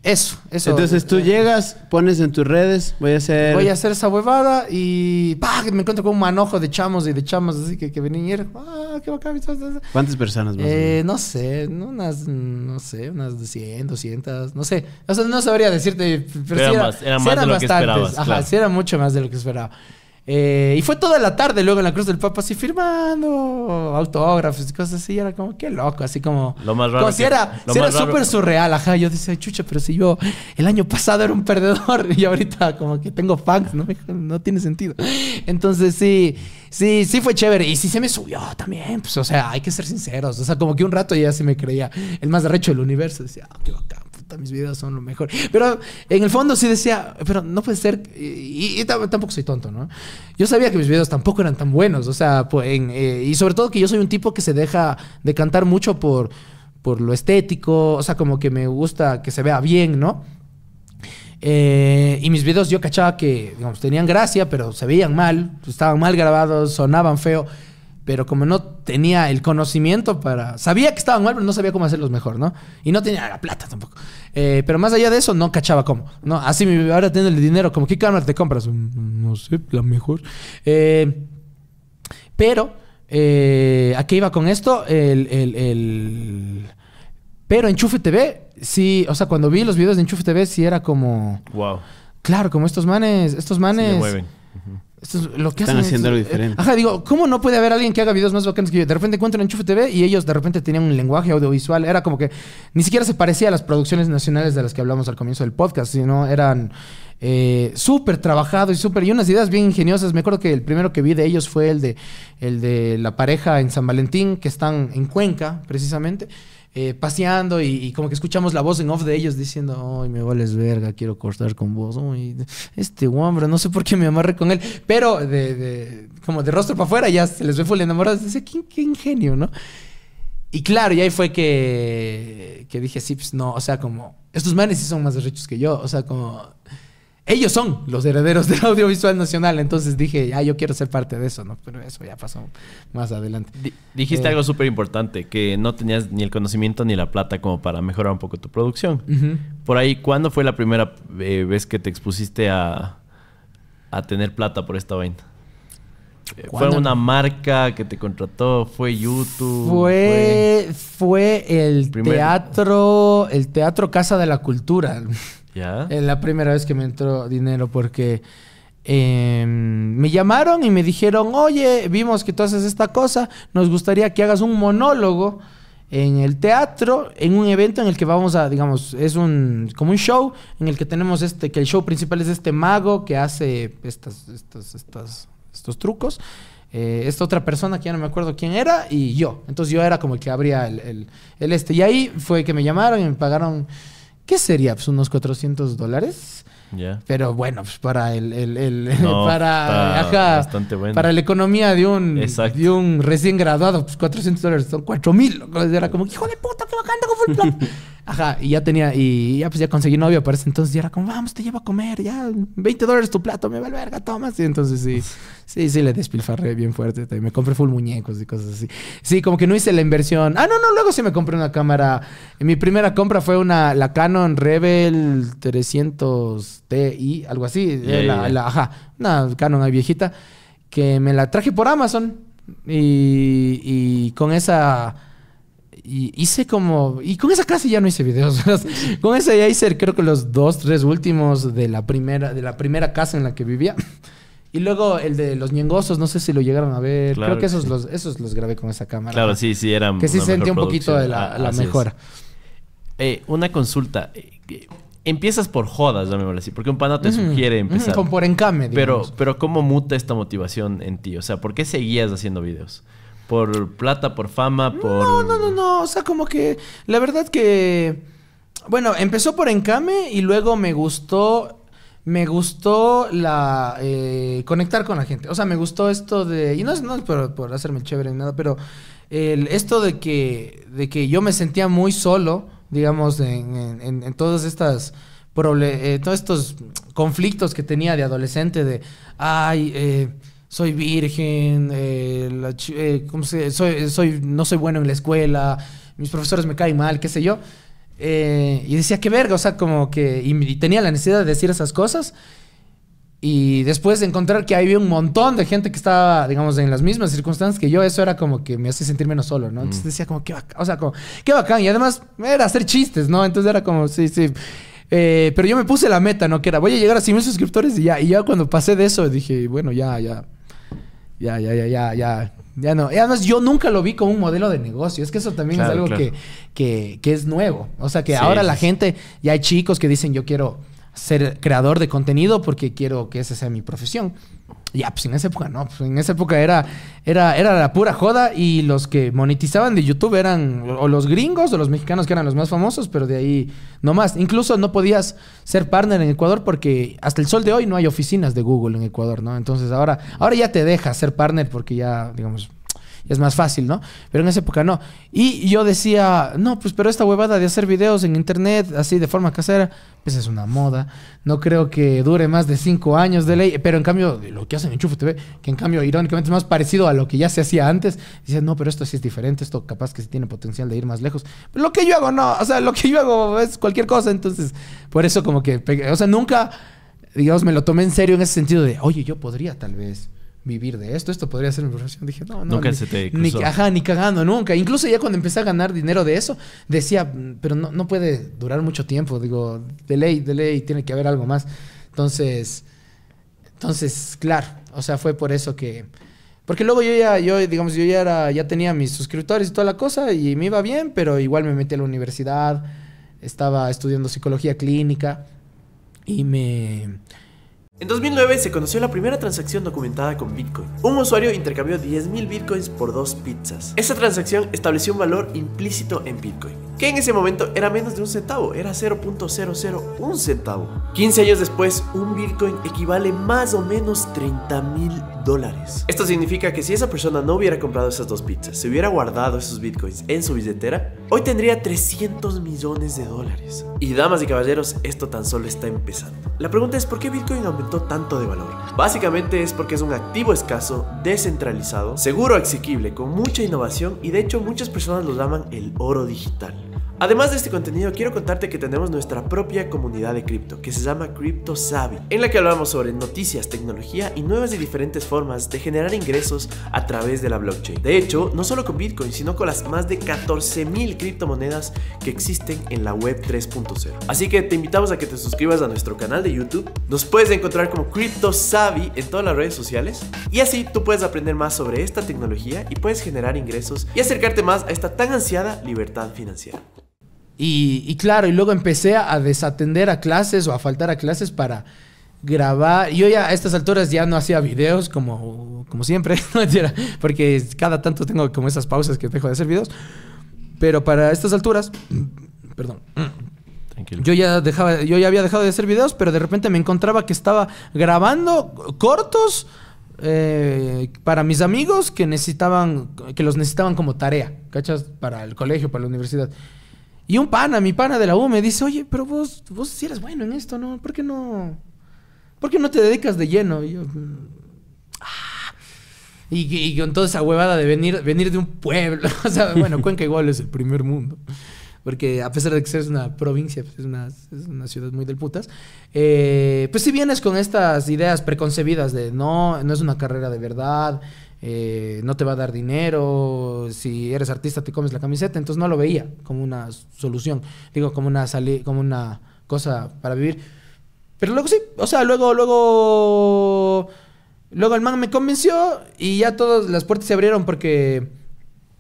eso, eso. Entonces tú llegas, pones en tus redes, voy a hacer. Voy a hacer esa huevada y ¡pah! me encuentro con un manojo de chamos y de chamas así que, que venían ¡Ah, qué bacán! ¿Cuántas personas más? Eh, no sé, unas, no sé, unas 100, 200, no sé. O sea, no sabría decirte. Pero, era, más, de lo que esperabas. era mucho más de lo que esperaba. Eh, y fue toda la tarde luego en la Cruz del Papa así firmando autógrafos y cosas así. era como, qué loco, así como... Lo más raro. Como si era súper surreal, ajá. Yo decía, chucha, pero si yo el año pasado era un perdedor y ahorita como que tengo fans, ¿no? No tiene sentido. Entonces sí, sí, sí fue chévere. Y sí se me subió también, pues, o sea, hay que ser sinceros. O sea, como que un rato ya se me creía el más derecho del universo. Decía, ah, qué bacán mis videos son lo mejor. Pero en el fondo sí decía, pero no puede ser, y, tampoco soy tonto, ¿no? Yo sabía que mis videos tampoco eran tan buenos, o sea, eh, y sobre todo que yo soy un tipo que se deja de cantar mucho por, por lo estético, o sea, como que me gusta que se vea bien, ¿no? Eh, y mis videos yo cachaba que tenían gracia, pero se veían mal, estaban mal grabados, sonaban feo pero como no tenía el conocimiento para... Sabía que estaban mal, pero no sabía cómo hacerlos mejor, ¿no? Y no tenía la plata tampoco. Eh, pero más allá de eso, no cachaba cómo, ¿no? Así, ahora teniendo el dinero, como, ¿qué cámara te compras? Mm, no sé, la mejor. Eh, pero, eh, ¿a qué iba con esto? El, Pero Enchufe TV, sí, o sea, cuando vi los videos de Enchufe TV, sí era como... Wow. Claro, como estos manes, estos manes... Se mueven lo que Están haciendo algo eh, diferente. Ajá, digo, ¿cómo no puede haber alguien que haga videos más bacanos que yo? De repente encuentro en Enchufe TV y ellos de repente tenían un lenguaje audiovisual. Era como que ni siquiera se parecía a las producciones nacionales de las que hablamos al comienzo del podcast, sino eran eh, súper trabajados y súper. Y unas ideas bien ingeniosas. Me acuerdo que el primero que vi de ellos fue el de, el de la pareja en San Valentín, que están en Cuenca, precisamente. Eh, paseando y, como que escuchamos la voz en off de ellos diciendo, ay, me vales verga, quiero cortar con vos, uy, este hombre, no sé por qué me amarré con él, pero de, como de rostro para afuera ya se les ve full enamorados, dice, ¿Qué, qué, ingenio, ¿no? Y claro, y ahí fue que, que dije, sí, pues no, o sea, como, estos manes sí son más derechos que yo, o sea, como ellos son los herederos del audiovisual nacional. Entonces dije, ah, yo quiero ser parte de eso, ¿no? Pero eso ya pasó más adelante. dijiste eh, algo súper importante, que no tenías ni el conocimiento ni la plata como para mejorar un poco tu producción. Por ahí, ¿cuándo fue la primera eh, vez que te expusiste a, a, tener plata por esta vaina? Eh, ¿Fue una marca que te contrató? ¿Fue YouTube? Fue, fue, el teatro, el Teatro Casa de la Cultura. Es la primera vez que me entró dinero porque em, me llamaron y me dijeron, oye, vimos que tú haces esta cosa, nos gustaría que hagas un monólogo en el teatro, en un evento en el que vamos a, digamos, es un como un show en el que tenemos este, que el show principal es este mago que hace estas, estos trucos. Eh, esta otra persona que ya no me acuerdo quién era y yo. Entonces yo era como el que abría el este. Y ahí fue que me llamaron y me pagaron ¿Qué sería? Pues unos 400 dólares. Ya. Pero bueno, pues para el, el, el para, para la economía de un, de un recién graduado, pues 400 dólares son 4 mil. Era como, hijo de puta, ¡Qué bacán, Ajá, y ya tenía, y ya pues ya conseguí novio parece, entonces. Y era como, vamos, te llevo a comer, ya, 20 dólares tu plato, me va vale verga, tomas. Y entonces sí, sí, sí, le despilfarré bien fuerte. Me compré full muñecos y cosas así. Sí, como que no hice la inversión. Ah, no, no, luego sí me compré una cámara. mi primera compra fue una, la Canon Rebel 300 Ti, algo así. Eh, la, ajá, una Canon ahí viejita, que me la traje por Amazon. Y, y con esa y hice como. Y con esa casa ya no hice videos. con esa ya hice, creo que los dos, tres últimos de la primera, de la primera casa en la que vivía. Y luego el de los ñengosos, no sé si lo llegaron a ver. creo que, esos, los, esos los grabé con esa cámara. Claro, sí, sí, eran. Que sí sentí un poquito de la, ah, mejora. Eh, una consulta. Eh, empiezas por jodas, a así, porque un pana te sugiere empezar. por encame, Pero, pero, ¿cómo muta esta motivación en ti? O sea, ¿por qué seguías haciendo videos? por plata, por fama, por... No, no, no, no. O sea, como que... La verdad que... Bueno, empezó por Encame y luego me gustó... Me gustó la... Eh, conectar con la gente. O sea, me gustó esto de... Y no es, no es por, hacerme chévere ni nada, pero... El, esto de que, de que yo me sentía muy solo, digamos, en, todas estas... Eh, todos estos conflictos que tenía de adolescente de... Ay, eh, soy virgen, eh, eh, ¿cómo se, soy, soy, no soy bueno en la escuela, mis profesores me caen mal, qué sé yo. Eh, y decía, qué verga, o sea, como que... Y, tenía la necesidad de decir esas cosas. Y después de encontrar que había un montón de gente que estaba, digamos, en las mismas circunstancias que yo, eso era como que me hacía sentir menos solo, ¿no? Entonces mm. decía como, qué bacán, o sea, como, qué bacán. Y además era hacer chistes, ¿no? Entonces era como, sí, sí. Eh, pero yo me puse la meta, ¿no? Que era, voy a llegar a 100 mil suscriptores y ya, y ya cuando pasé de eso dije, bueno, ya, ya ya, ya, ya, ya, ya. Ya no. además, yo nunca lo vi como un modelo de negocio. Es que eso también es algo que, que, es nuevo. O sea, que ahora la gente, ya hay chicos que dicen, yo quiero ser creador de contenido porque quiero que esa sea mi profesión. Ya, pues en esa época no, pues en esa época era, era, era la pura joda y los que monetizaban de YouTube eran o los gringos o los mexicanos que eran los más famosos, pero de ahí no más. Incluso no podías ser partner en Ecuador porque hasta el sol de hoy no hay oficinas de Google en Ecuador, ¿no? Entonces ahora, ahora ya te deja ser partner porque ya, digamos, es más fácil, ¿no? Pero en esa época no. Y yo decía, no, pues pero esta huevada de hacer videos en internet así de forma casera, pues es una moda. No creo que dure más de cinco años de ley. Pero en cambio, lo que hacen en Chufu TV, que en cambio irónicamente es más parecido a lo que ya se hacía antes, dicen, no, pero esto sí es diferente, esto capaz que sí tiene potencial de ir más lejos. Pero lo que yo hago, no, o sea, lo que yo hago es cualquier cosa, entonces, por eso como que, o sea, nunca, digamos, me lo tomé en serio en ese sentido de, oye, yo podría tal vez vivir de esto, esto podría ser mi profesión. Dije, no, no. Nunca ni, se te Ajá, ni cagando, nunca. Incluso ya cuando empecé a ganar dinero de eso, decía, pero no, no puede durar mucho tiempo. Digo, de ley, de ley, tiene que haber algo más. Entonces, entonces, claro, o sea, fue por eso que... Porque luego yo ya, yo, digamos, yo ya, era, ya tenía mis suscriptores y toda la cosa y me iba bien, pero igual me metí a la universidad, estaba estudiando psicología clínica y me en 2009 se conoció la primera transacción documentada con Bitcoin. Un usuario intercambió 10.000 Bitcoins por dos pizzas. Esta transacción estableció un valor implícito en Bitcoin que en ese momento era menos de un centavo, era 0.001 centavo. 15 años después, un Bitcoin equivale más o menos 30 mil dólares. Esto significa que si esa persona no hubiera comprado esas dos pizzas, se hubiera guardado esos Bitcoins en su billetera, hoy tendría 300 millones de dólares. Y damas y caballeros, esto tan solo está empezando. La pregunta es ¿por qué Bitcoin aumentó tanto de valor? Básicamente es porque es un activo escaso, descentralizado, seguro, asequible, con mucha innovación y de hecho muchas personas lo llaman el oro digital. Además de este contenido, quiero contarte que tenemos nuestra propia comunidad de cripto, que se llama Crypto Savvy, en la que hablamos sobre noticias, tecnología y nuevas y diferentes formas de generar ingresos a través de la blockchain. De hecho, no solo con Bitcoin, sino con las más de 14.000 criptomonedas que existen en la web 3.0. Así que te invitamos a que te suscribas a nuestro canal de YouTube. Nos puedes encontrar como Crypto Savvy en todas las redes sociales y así tú puedes aprender más sobre esta tecnología y puedes generar ingresos y acercarte más a esta tan ansiada libertad financiera. Y, claro, y luego empecé a desatender a clases o a faltar a clases para grabar. Yo ya a estas alturas ya no hacía videos como, como siempre, ¿no? porque cada tanto tengo como esas pausas que dejo de hacer videos. Pero para estas alturas, perdón. Yo ya, dejaba, yo ya había dejado de hacer videos, pero de repente me encontraba que estaba grabando cortos eh, para mis amigos que necesitaban, que los necesitaban como tarea, ¿cachas? Para el colegio, para la universidad. Y un pana, mi pana de la U, me dice, oye, pero vos, vos si eres bueno en esto, ¿no? ¿Por qué no, por qué no te dedicas de lleno? Y yo, ah". Y, con toda esa huevada de venir, venir de un pueblo. o sea, bueno, Cuenca igual es el primer mundo. Porque a pesar de que pues, es una provincia, es, una, ciudad muy del putas. Eh, pues si vienes con estas ideas preconcebidas de no, no es una carrera de verdad, eh, no te va a dar dinero, si eres artista te comes la camiseta, entonces no lo veía como una solución, digo, como una, como una cosa para vivir. Pero luego sí, o sea, luego, luego, luego el man me convenció y ya todas las puertas se abrieron porque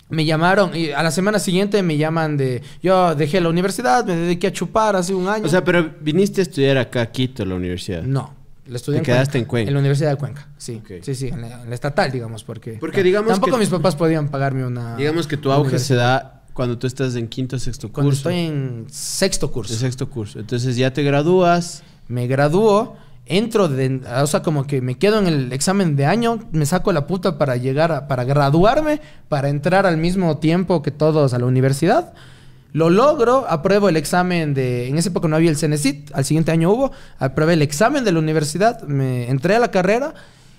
me llamaron y a la semana siguiente me llaman de, yo dejé la universidad, me dediqué a chupar hace un año. O sea, pero viniste a estudiar acá a Quito, la universidad. No. Me en quedaste en Cuenca? En la Universidad de Cuenca, sí. Sí, sí, en la, estatal, digamos, porque... Porque digamos Tampoco mis papás podían pagarme una... Digamos que tu auge se da cuando tú estás en quinto o sexto curso. Cuando estoy en sexto curso. En sexto curso. Entonces ya te gradúas. Me gradúo entro de, o sea, como que me quedo en el examen de año, me saco la puta para llegar para graduarme, para entrar al mismo tiempo que todos a la universidad. Lo logro, apruebo el examen de... En esa época no había el CENESIT, al siguiente año hubo. apruebo el examen de la universidad, me entré a la carrera.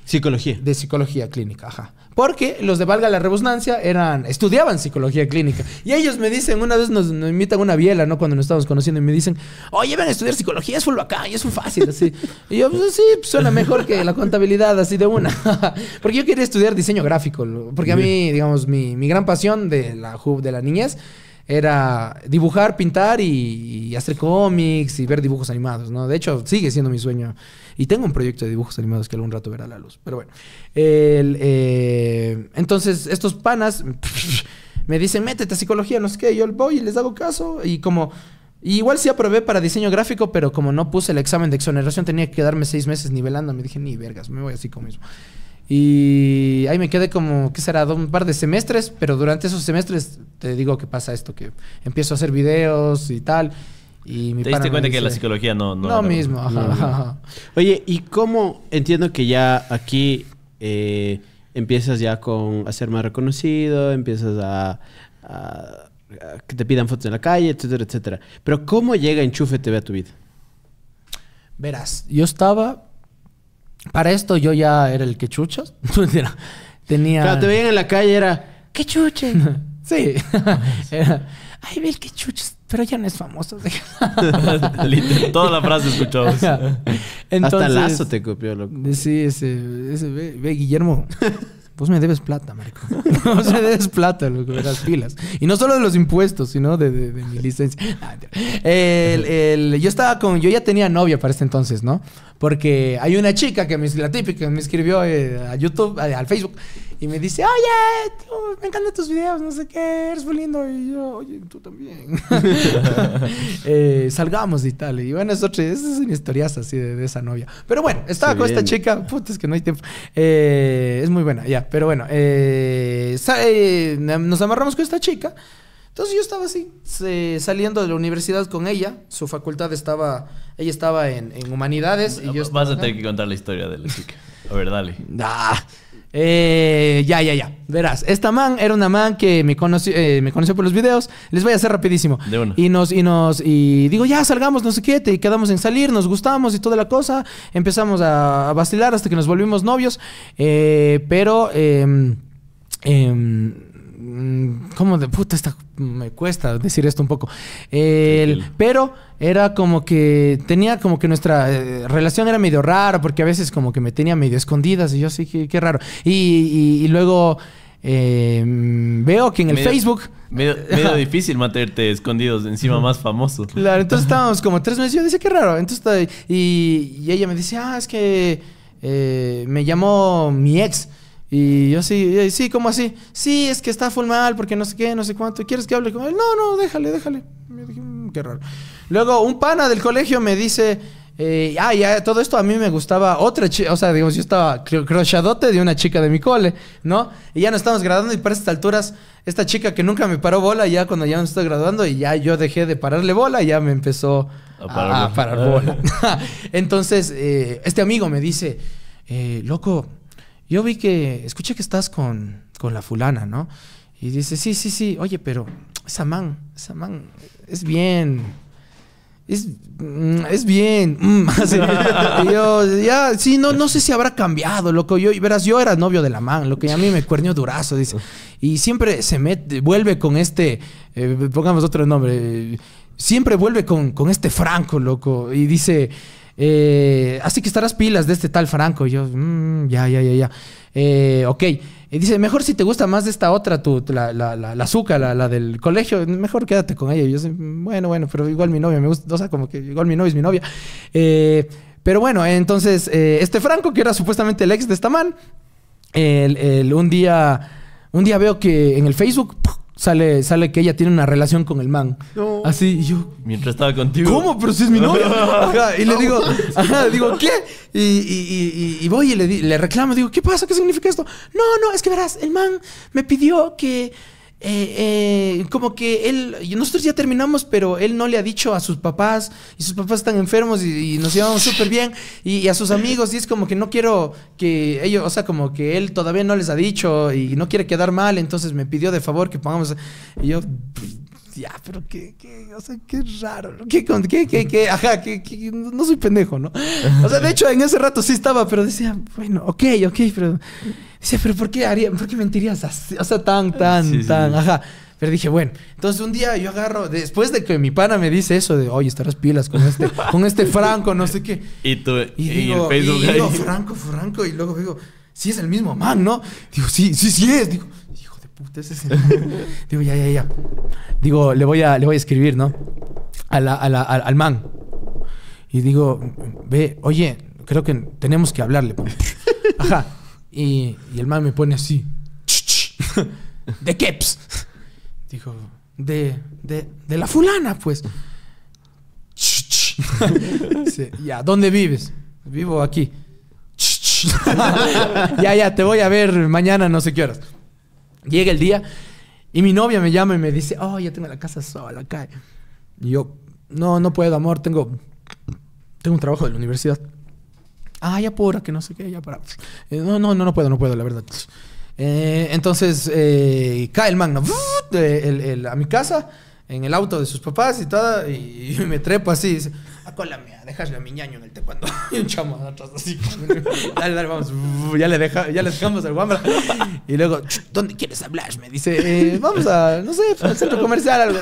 Psicología. De psicología clínica, ajá. Porque los de Valga la Rebusnancia eran, estudiaban psicología clínica. Y ellos me dicen, una vez nos, invitan a una biela, ¿no? Cuando nos estábamos conociendo, y me dicen, oye, ven a estudiar psicología, es full acá, y es full fácil, así. Y yo, pues sí, pues, suena mejor que la contabilidad, así de una. porque yo quería estudiar diseño gráfico, porque a mí, digamos, mi, mi gran pasión de la de la niñez era dibujar, pintar y, hacer cómics y ver dibujos animados, ¿no? De hecho, sigue siendo mi sueño. Y tengo un proyecto de dibujos animados que algún rato verá la luz. Pero bueno. Eh, entonces, estos panas me dicen, métete a psicología, no sé qué. Yo voy y les hago caso. Y como... igual sí aprobé para diseño gráfico, pero como no puse el examen de exoneración, tenía que quedarme seis meses nivelando. Me Dije, ni vergas, me voy así como mismo. Y ahí me quedé como, ¿qué será? Un par de semestres, pero durante esos semestres te digo que pasa esto, que empiezo a hacer videos y tal. Y ¿Te diste cuenta que la psicología no... No, mismo, Oye, ¿y cómo entiendo que ya aquí eh, empiezas ya con a ser más reconocido, empiezas a, a, que te pidan fotos en la calle, etcétera, etcétera? Pero ¿cómo llega Enchufe TV a tu vida? Verás, yo estaba para esto yo ya era el quechuchos, Tenía. Claro, te veían en la calle, era. ¡Qué sí. era. Ay, ve el que pero ya no es famoso. Toda la frase escuchamos. Entonces, Hasta Lazo te copió, loco. Sí, ese, ese ve Guillermo. ...pues me debes plata, Marco. no me debes plata, las pilas. Y no solo de los impuestos, sino de, mi licencia. yo estaba con. Yo ya tenía novia para este entonces, ¿no? Porque hay una chica que me, la típica me escribió eh, a YouTube, eh, al Facebook. Y me dice, oye, me encantan tus videos, no sé qué, eres muy lindo. Y yo, oye, tú también. Eh, salgamos y tal. Y bueno, es es una historias así de, esa novia. Pero bueno, estaba con esta chica, puta, es que no hay tiempo. Eh, es muy buena, ya. pero bueno, eh, em, nos amarramos con esta chica. Entonces yo estaba así, saliendo de la universidad con ella. Su facultad estaba, ella estaba en, en humanidades. Y yo Vas a tener que contar la historia de la chica. A ver, dale. Ah, eh, ya, ya, ya. Verás, esta man era una man que me conoció, eh, me conoció por los videos. Les voy a hacer rapidísimo. Y nos, y nos, y digo, ya salgamos, no sé qué, y quedamos en salir, nos gustamos y toda la cosa. Empezamos a, vacilar hasta que nos volvimos novios. Eh, pero, em, em, ¿cómo de puta Me cuesta decir esto un poco. pero era como que tenía como que nuestra eh, relación era medio rara, porque a veces como que me tenía medio escondidas y yo así, qué, raro. Y, y, luego em, veo que en el Facebook... Medio, difícil mantenerte escondidos, encima más famoso. Claro, entonces estábamos como tres meses, Y yo decía, qué raro. Entonces, y, y ella me dice, ah, es que eh, me llamó mi ex. Y yo sí, sí, ¿cómo así? Sí, es que está full mal porque no sé qué, no sé cuánto. ¿Quieres que hable con él? No, no, déjale, déjale. Me dije, mm, qué raro. Luego, un pana del colegio me dice. ah, ya, todo esto a mí me gustaba otra chica, o sea, digamos, yo estaba crochadote de una chica de mi cole, ¿no? Y ya nos estamos graduando y para estas alturas, esta chica que nunca me paró bola, ya cuando ya nos estoy graduando y ya yo dejé de pararle bola, ya me empezó a, parar, bola. Entonces, eh, este amigo me dice, eh, loco, yo vi que, escuché que estás con, con la fulana, ¿no? Y dice, sí, sí, sí, oye, pero esa man, esa man es bien es, mm, es bien. Mm, ya, sí, no, no sé si habrá cambiado, loco. Yo, verás, yo era novio de la man, lo que a mí me cuernió durazo, dice. Y siempre se mete, vuelve con este, eh, pongamos otro nombre, siempre vuelve con, con este Franco, loco. Y dice, eh, así que estarás pilas de este tal Franco. Y yo, mm, ...ya, ya, ya, ya, ya. Eh, ok. Y dice, mejor si te gusta más de esta otra, tu, la, azúcar, la, del colegio, mejor quédate con ella. Y yo, bueno, bueno, pero igual mi novia me gusta, o sea, como que igual mi novia es mi novia. Eh, pero bueno, entonces, eh, este Franco, que era supuestamente el ex de esta man, el, un día, un día veo que en el Facebook sale, que ella tiene una relación con el man. Así, y yo. Mientras estaba contigo. ¿Cómo? Pero si es mi novia. y le digo, ajá, digo, ¿qué? Y, y, y, voy y le reclamo, digo, ¿qué pasa? ¿Qué significa esto? No, no, es que verás, el man me pidió que eh, eh, como que él, nosotros ya terminamos, pero él no le ha dicho a sus papás, y sus papás están enfermos y, nos llevamos súper bien, y, a sus amigos, y es como que no quiero que ellos, o sea, como que él todavía no les ha dicho y no quiere quedar mal, entonces me pidió de favor que pongamos, y yo, ya, pero qué, o sea, qué raro, qué, qué, qué, ajá, que no soy pendejo, ¿no? O sea, de hecho, en ese rato sí estaba, pero decía, bueno, ok, ok, pero... Dice, pero ¿por qué, haría, ¿por qué mentirías así? O sea, tan, tan, tan, ajá. Pero dije, bueno, entonces un día yo agarro, después de que mi pana me dice eso de, oye, estarás pilas con este, con este Franco, no sé qué. Y y, digo, el Facebook y Franco, Franco, y luego digo, sí es el mismo man, ¿no? Digo, sí, sí, sí es. Digo, hijo de puta, ese es el Digo, ya, ya, ya. Digo, le voy a, le voy a escribir, ¿no? A al, al man. Y digo, ve, oye, creo que tenemos que hablarle. Ajá. Y, el man me pone así. ¿De qué? Dijo, de, de, de la fulana, pues. Sí, ya, ¿dónde vives? Vivo aquí. ya, ya, te voy a ver mañana, no sé qué Llega el día y mi novia me llama y me dice, oh, ya tengo la casa sola acá. Y yo, no, no puedo, amor, tengo, tengo un trabajo de la universidad. Ah, ya apura, que no sé qué, ya para. Eh, no, no, no, no puedo, no puedo, la verdad. Eh, entonces, eh, cae el magno eh, el, el, a mi casa en el auto de sus papás y todo, y, me trepo así, dice, ah, cola mía, dejas a mi ñaño en el tecuando Y un chamo atrás así. dale, dale, vamos. Ya le, deja, ya le dejamos al guambra. Y luego, ¿dónde quieres hablar? Me dice, eh, vamos a, no sé, al centro comercial, algo.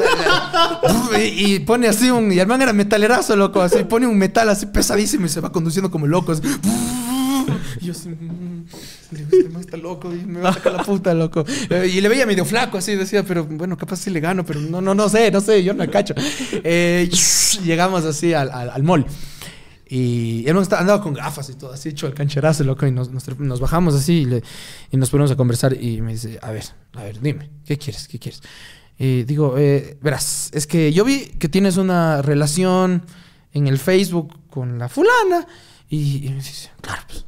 Y, pone así un. Y el man era metalerazo, loco. Así pone un metal así pesadísimo y se va conduciendo como locos. Y yo así. Mm, digo, este está loco y me va a sacar la puta, loco. Eh, y le veía medio flaco así, decía, pero bueno, capaz si le gano, pero no, no, no sé, no sé, yo no me cacho. Eh, llegamos así al, al, mall. Y él andaba con gafas y todo, así hecho el cancherazo, loco. Y nos, bajamos así y, nos ponemos a conversar. Y me dice, a ver, a ver, dime, ¿qué quieres? ¿Qué quieres? Y digo, eh, verás, es que yo vi que tienes una relación en el Facebook con la fulana. Y, me dice, claro, pues,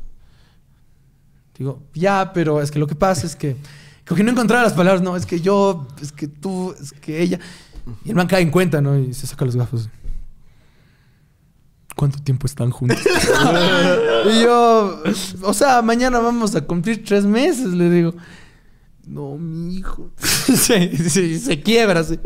Digo, ya, pero es que lo que pasa es que, como que no encontraba las palabras, no, es que yo, es que tú, es que ella. Y el man cae en cuenta, ¿no? Y se saca los gafos. ¿Cuánto tiempo están juntos? y yo, o sea, mañana vamos a cumplir tres meses, le digo. No, mi hijo. se, se, quiebra, sí.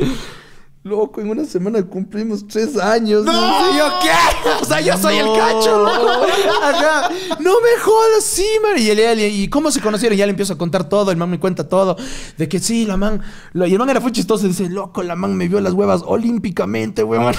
Loco, en una semana cumplimos tres años. ¡No! sé ¿Yo qué? O sea, yo soy el cacho, No me jodas, sí, María, Y, cómo se conocieron. Ya le empiezo a contar todo. El man me cuenta todo. De que sí, la man. y el man era muy chistoso. Dice, loco, la man me vio las huevas olímpicamente, weón.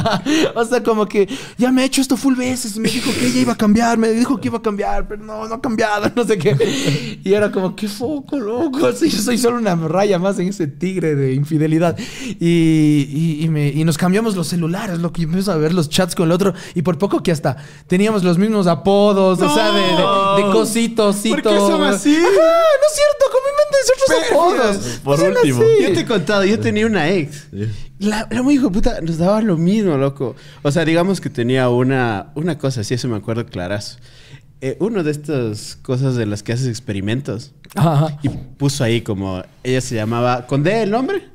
o sea, como que ya me ha hecho esto full veces. Me dijo que ella iba a cambiar. Me dijo que iba a cambiar. Pero no, no ha cambiado. No sé qué. Y era como, qué foco, loco. Sí, yo soy solo una raya más en ese tigre de infidelidad. Y y, nos cambiamos los celulares, lo que empezó a ver los chats con el otro. Y por poco que hasta teníamos los mismos apodos, o sea, de, cositos, ¿Por qué son así? no es cierto, como inventas otros apodos. Por último. Yo te he contado, yo tenía una ex. La, muy hijo puta nos daba lo mismo, loco. O sea, digamos que tenía una, una cosa Si eso me acuerdo clarazo. Eh, una de estas cosas de las que haces experimentos. Ajá. Y puso ahí como, ella se llamaba, con el nombre.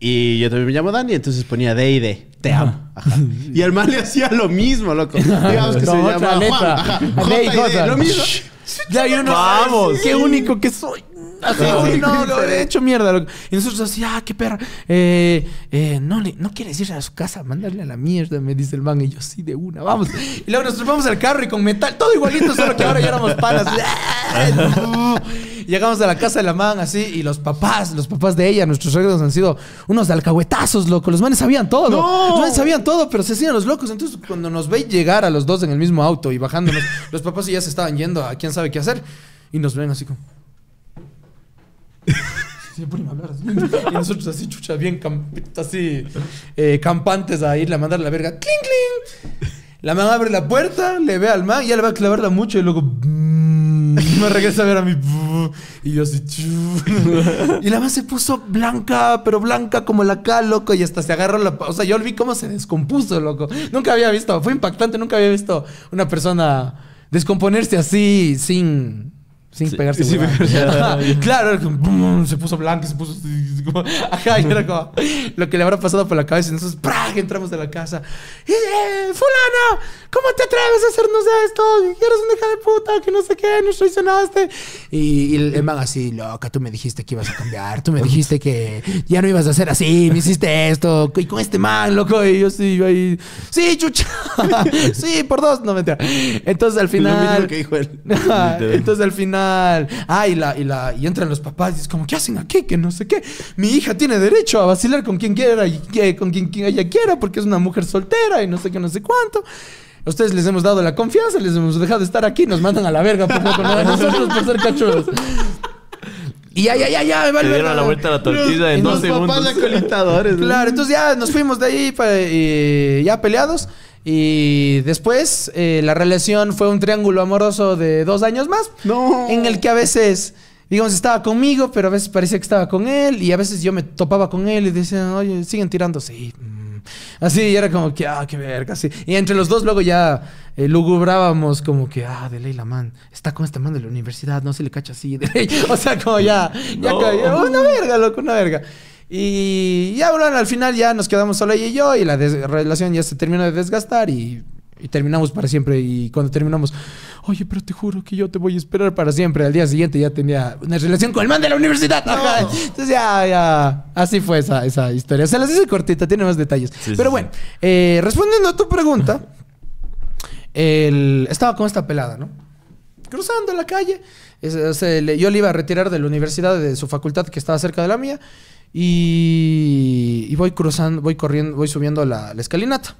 Y yo también me llamo Dani, entonces ponía D y D. Te amo. Ajá. Y el man le hacía lo mismo, loco. Digamos que se llama lo mismo. Ya yo no Vamos. Qué único que soy. Ah, no, lo he hecho mierda. Y nosotros así, ah, qué perra. Eh, eh no, le, no quieres ir a su casa, mandarle a la mierda, me dice el man. Y yo, sí, de una, vamos. Y luego nos vamos al carro y con metal, todo igualito, solo que ahora ya éramos panas. ¡Ah, Llegamos a la casa de la man así y los papás, los papás de ella, nuestros suegros han sido unos de alcahuetazos, loco. Los manes sabían todo. No. Los manes sabían todo, pero se hacían los locos. Entonces, cuando nos ve llegar a los dos en el mismo auto y bajándonos, los papás ya se estaban yendo a quién sabe qué hacer y nos ven así como... Siempre Y nosotros así, chucha, bien así, eh, campantes a irle a mandar la verga. ¡Cling, cling! La mamá abre la puerta, le ve al y ya le va a clavarla mucho y luego. Mm, me regresa a ver a mí. Y yo así. Y la mamá se puso blanca, pero blanca como la cal, loco. Y hasta se agarró la. O sea, yo vi cómo se descompuso, loco. Nunca había visto. Fue impactante, nunca había visto una persona descomponerse así, sin sin sí. pegarse. claro, era se puso blanco, se puso. ajá, y era como lo que le habrá pasado por la cabeza. Y nosotros, ¡prag! entramos de la casa. ¡Eh, ¡Fulana! ¿Cómo te atreves a hacernos esto? Eres una hija de puta, que no sé qué, nos traicionaste. Y, y el man así, loca, tú me dijiste que ibas a cambiar. Tú me dijiste que ya no ibas a hacer así, me hiciste esto. Y con este man, loco. Y yo sí, yo ahí. ¡Sí, chucha! ¡Sí, por dos! No, mentira. Entonces al final. entonces al final Ah, y, la, y, la, y entran los papás y es como, ¿qué hacen aquí? Que no sé qué. Mi hija tiene derecho a vacilar con quien quiera y con quien, ella quiera porque es una mujer soltera y no sé qué, no sé cuánto. ustedes les hemos dado la confianza, les hemos dejado estar aquí, nos mandan a la verga por no nosotros por ser cachorros. Y ya, ya, ya, ya, me vale. dieron la vuelta a la tortilla en dos segundos. Papás claro, entonces ya nos fuimos de ahí eh, ya peleados. Y después eh, la relación fue un triángulo amoroso de dos años más. No. En el que a veces, digamos, estaba conmigo, pero a veces parecía que estaba con él. Y a veces yo me topaba con él y decía, oye, siguen tirándose, mm. Así, y era como que, ah, qué verga, sí. Y entre los dos luego ya eh, lugubrábamos como que, ah, de ley la man, está con esta man de la universidad, no se le cacha así, O sea, como ya, ya Caía. Oh, una verga, loco, una verga. Y ya, bueno, al final ya nos quedamos solo ella y yo y la relación ya se terminó de desgastar y, terminamos para siempre. Y cuando terminamos, oye, pero te juro que yo te voy a esperar para siempre. Al día siguiente ya tenía una relación con el man de la universidad. Entonces ya, así fue esa, historia. Se las hice cortita, tiene más detalles. pero bueno, eh, respondiendo a tu pregunta, estaba con esta pelada, ¿no? Cruzando la calle. yo le iba a retirar de la universidad, de su facultad que estaba cerca de la mía. Y, voy cruzando, voy corriendo, voy subiendo la, escalinata.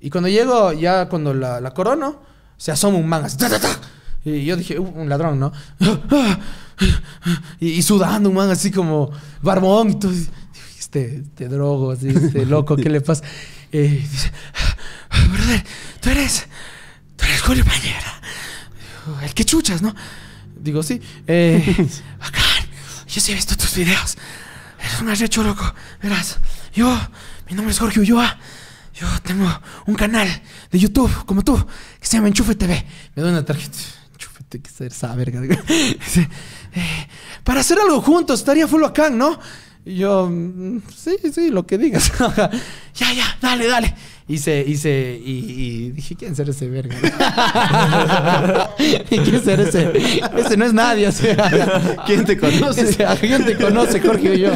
Y cuando llego, ya cuando la, corono, se asoma un man así, Y yo dije, uh, un ladrón, ¿no? y, sudando un man así como barbón. Y todo. Este, este, drogo, así, este loco, ¿qué le pasa? dice, ah, brother, tú eres, tú eres Julio Pañera. El que chuchas, ¿no? Digo, sí. Eh, bacán, yo sí he visto tus videos. Eres un arrecho, loco. Verás, yo, mi nombre es Jorge Ulloa. Yo tengo un canal de YouTube, como tú, que se llama Enchufe TV. Me doy una tarjeta. Enchúfete, que esa eh, para hacer algo juntos, estaría full acá, ¿no? Y yo, mm, sí, sí, lo que digas. ya, ya, dale, dale hice, hice, y, y dije, ¿quién ser ese verga? ¿Quién ser ese? Ese no es nadie, o sea. ¿Quién te conoce? a ¿Quién te conoce, Jorge o yo?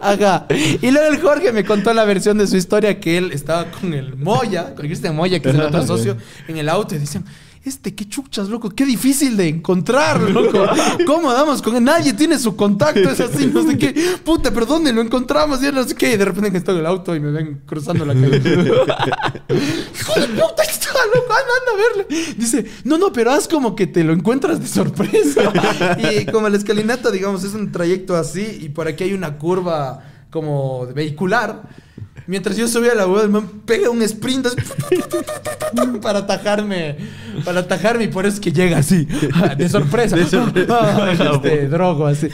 Ajá. Y luego el Jorge me contó la versión de su historia que él estaba con el Moya, con Cristian Moya, que es el otro socio, en el auto y dicen este, qué chuchas, loco, qué difícil de encontrar, loco. ¿Cómo damos con él? Nadie tiene su contacto, es así, no sé qué. Puta, pero ¿dónde lo encontramos? Y no sé qué. de repente que estoy en el auto y me ven cruzando la calle. Hijo de puta, está loco, anda, anda a verle. Dice, no, no, pero haz como que te lo encuentras de sorpresa. y como la escalinata, digamos, es un trayecto así y por aquí hay una curva como vehicular. Mientras yo subía a la hueá, me pega un sprint para atajarme. Para atajarme y por eso es que llega así. De sorpresa. De este, drogo así.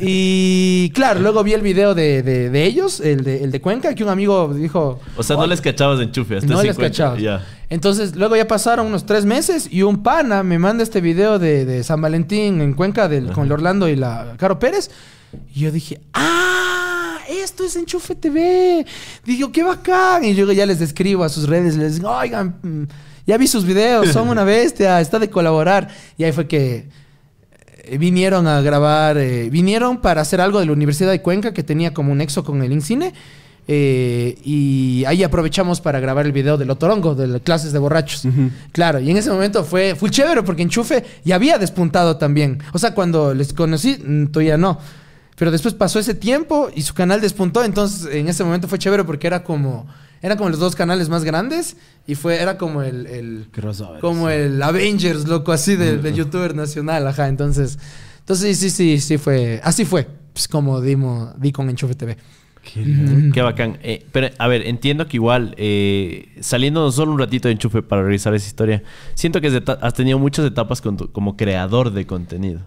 Y claro, luego vi el video de, ellos, el de, el de, Cuenca, que un amigo dijo... O sea, no les cachabas de enchufe. Hasta no les cachabas. Entonces, luego ya pasaron unos tres meses y un pana me manda este video de, San Valentín en Cuenca del, con el Orlando y la Caro Pérez. Y yo dije, ¡ah! esto es Enchufe TV. Digo, qué bacán. Y yo ya les describo a sus redes, les digo, oigan, mm, ya vi sus videos, son una bestia, está de colaborar. Y ahí fue que eh, vinieron a grabar, eh, vinieron para hacer algo de la Universidad de Cuenca que tenía como un nexo con el INCINE. Eh, y ahí aprovechamos para grabar el video del Otorongo, de las clases de borrachos. Claro, y en ese momento fue chévere porque Enchufe ya había despuntado también. O sea, cuando les conocí, mm, todavía no. Pero después pasó ese tiempo y su canal despuntó. Entonces, en ese momento fue chévere porque era como. Era como los dos canales más grandes y fue, era como el, como el Avengers, loco, así del, mm, youtuber nacional, ajá. Entonces, entonces sí, sí, sí fue, así fue, pues como dimos, di con Enchufe TV. Qué, bacán. Eh, pero, a ver, entiendo que igual, eh, saliendo solo un ratito de Enchufe para revisar esa historia, siento que has tenido muchas etapas como creador de contenido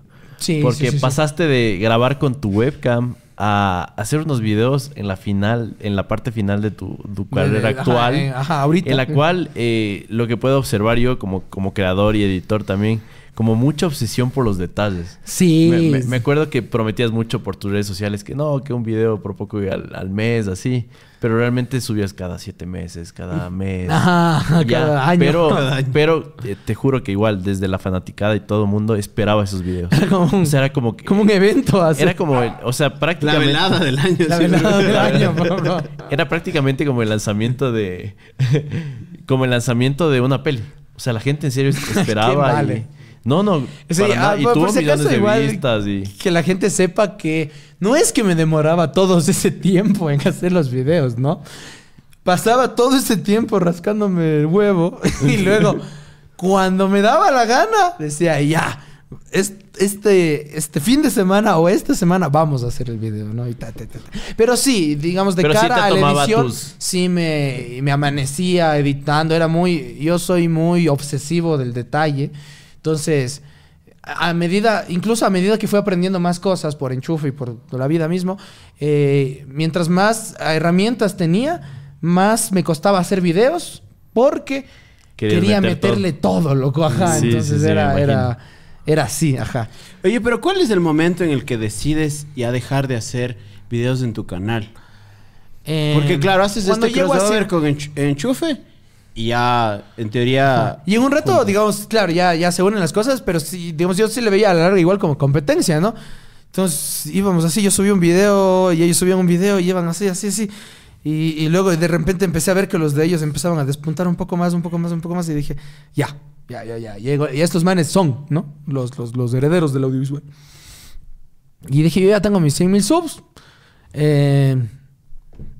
porque pasaste de grabar con tu webcam a hacer unos videos en la final, en la parte final de tu, carrera actual. Eh, ajá, ahorita. En la cual eh, lo que puedo observar yo como, como creador y editor también como mucha obsesión por los detalles. Sí. Me, acuerdo que prometías mucho por tus redes sociales que no, que un video por poco al mes, así. Pero realmente subías cada siete meses, cada mes. cada año. Pero, pero eh, te juro que igual, desde la fanaticada y todo el mundo esperaba esos videos. Era como un, era como, un evento. Era como, o sea, prácticamente. La velada del año. La velada del año, Era prácticamente como el lanzamiento de. como el lanzamiento de una peli. O sea, la gente en serio esperaba. No, no. Ah, y tú, de vistas. Que la gente sepa que no es que me demoraba todo ese tiempo en hacer los videos, ¿no? Pasaba todo ese tiempo rascándome el huevo y luego, cuando me daba la gana, decía, ya, este, este fin de semana o esta semana vamos a hacer el video, ¿no? Pero sí, digamos, de cara a la edición, sí me, me amanecía editando. Era muy. Yo soy muy obsesivo del detalle. Entonces, a medida, incluso a medida que fui aprendiendo más cosas por enchufe y por la vida mismo, eh, mientras más herramientas tenía, más me costaba hacer videos porque quería meterle todo. loco, ajá. Entonces era, era, era así, ajá. Oye, pero ¿cuál es el momento en el que decides ya dejar de hacer videos en tu canal? Em, porque claro, haces este a hacer... con enchufe y ya, en teoría. Y en un rato, digamos, claro, ya, ya se unen las cosas, pero sí, digamos, yo sí le veía a la larga igual como competencia, ¿no? Entonces íbamos así, yo subí un video y ellos subían un video y iban así, así, así. Y, luego de repente empecé a ver que los de ellos empezaban a despuntar un poco más, un poco más, un poco más. Y dije, ya, ya, ya, ya. Llego. Y estos manes son, ¿no? Los, los, los herederos del audiovisual. Y dije, yo ya tengo mis 100 mil subs. Eh,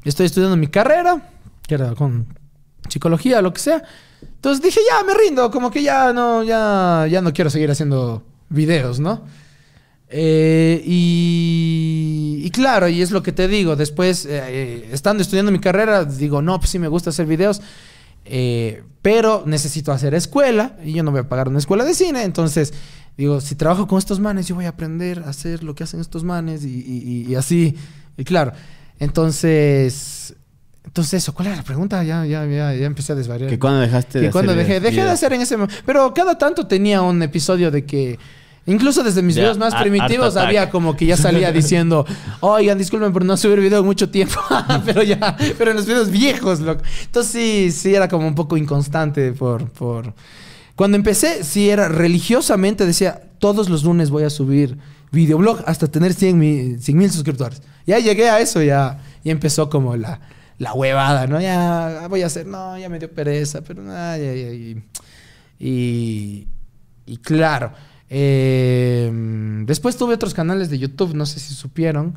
estoy estudiando mi carrera, que era con psicología, lo que sea. Entonces dije, ya, me rindo, como que ya no, ya, ya no quiero seguir haciendo videos, ¿no? Eh, y, claro, y es lo que te digo, después, eh, eh, estando estudiando mi carrera, digo, no, pues sí me gusta hacer videos, pero necesito hacer escuela, y yo no voy a pagar una escuela de cine, entonces digo, si trabajo con estos manes, yo voy a aprender a hacer lo que hacen estos manes, y, y así, y claro. Entonces, entonces eso, ¿cuál era la pregunta? Ya, ya, ya, ya empecé a desvariar. ¿Que cuándo dejaste de hacer? cuando dejé? Dejé de hacer en ese momento. Pero cada tanto tenía un episodio de que... Incluso desde mis videos más primitivos había como que ya salía diciendo, oigan, disculpen por no subir video mucho tiempo, pero ya, pero en los videos viejos, loco. Entonces sí, sí era como un poco inconstante por, Cuando empecé, sí era religiosamente, decía, todos los lunes voy a subir videoblog hasta tener 100 mil, suscriptores. Ya llegué a eso, ya, Y empezó como la la huevada, ¿no? Ya ah, voy a hacer, no, ya me dio pereza, pero nada, y, y, claro. Eh, después tuve otros canales de YouTube, no sé si supieron.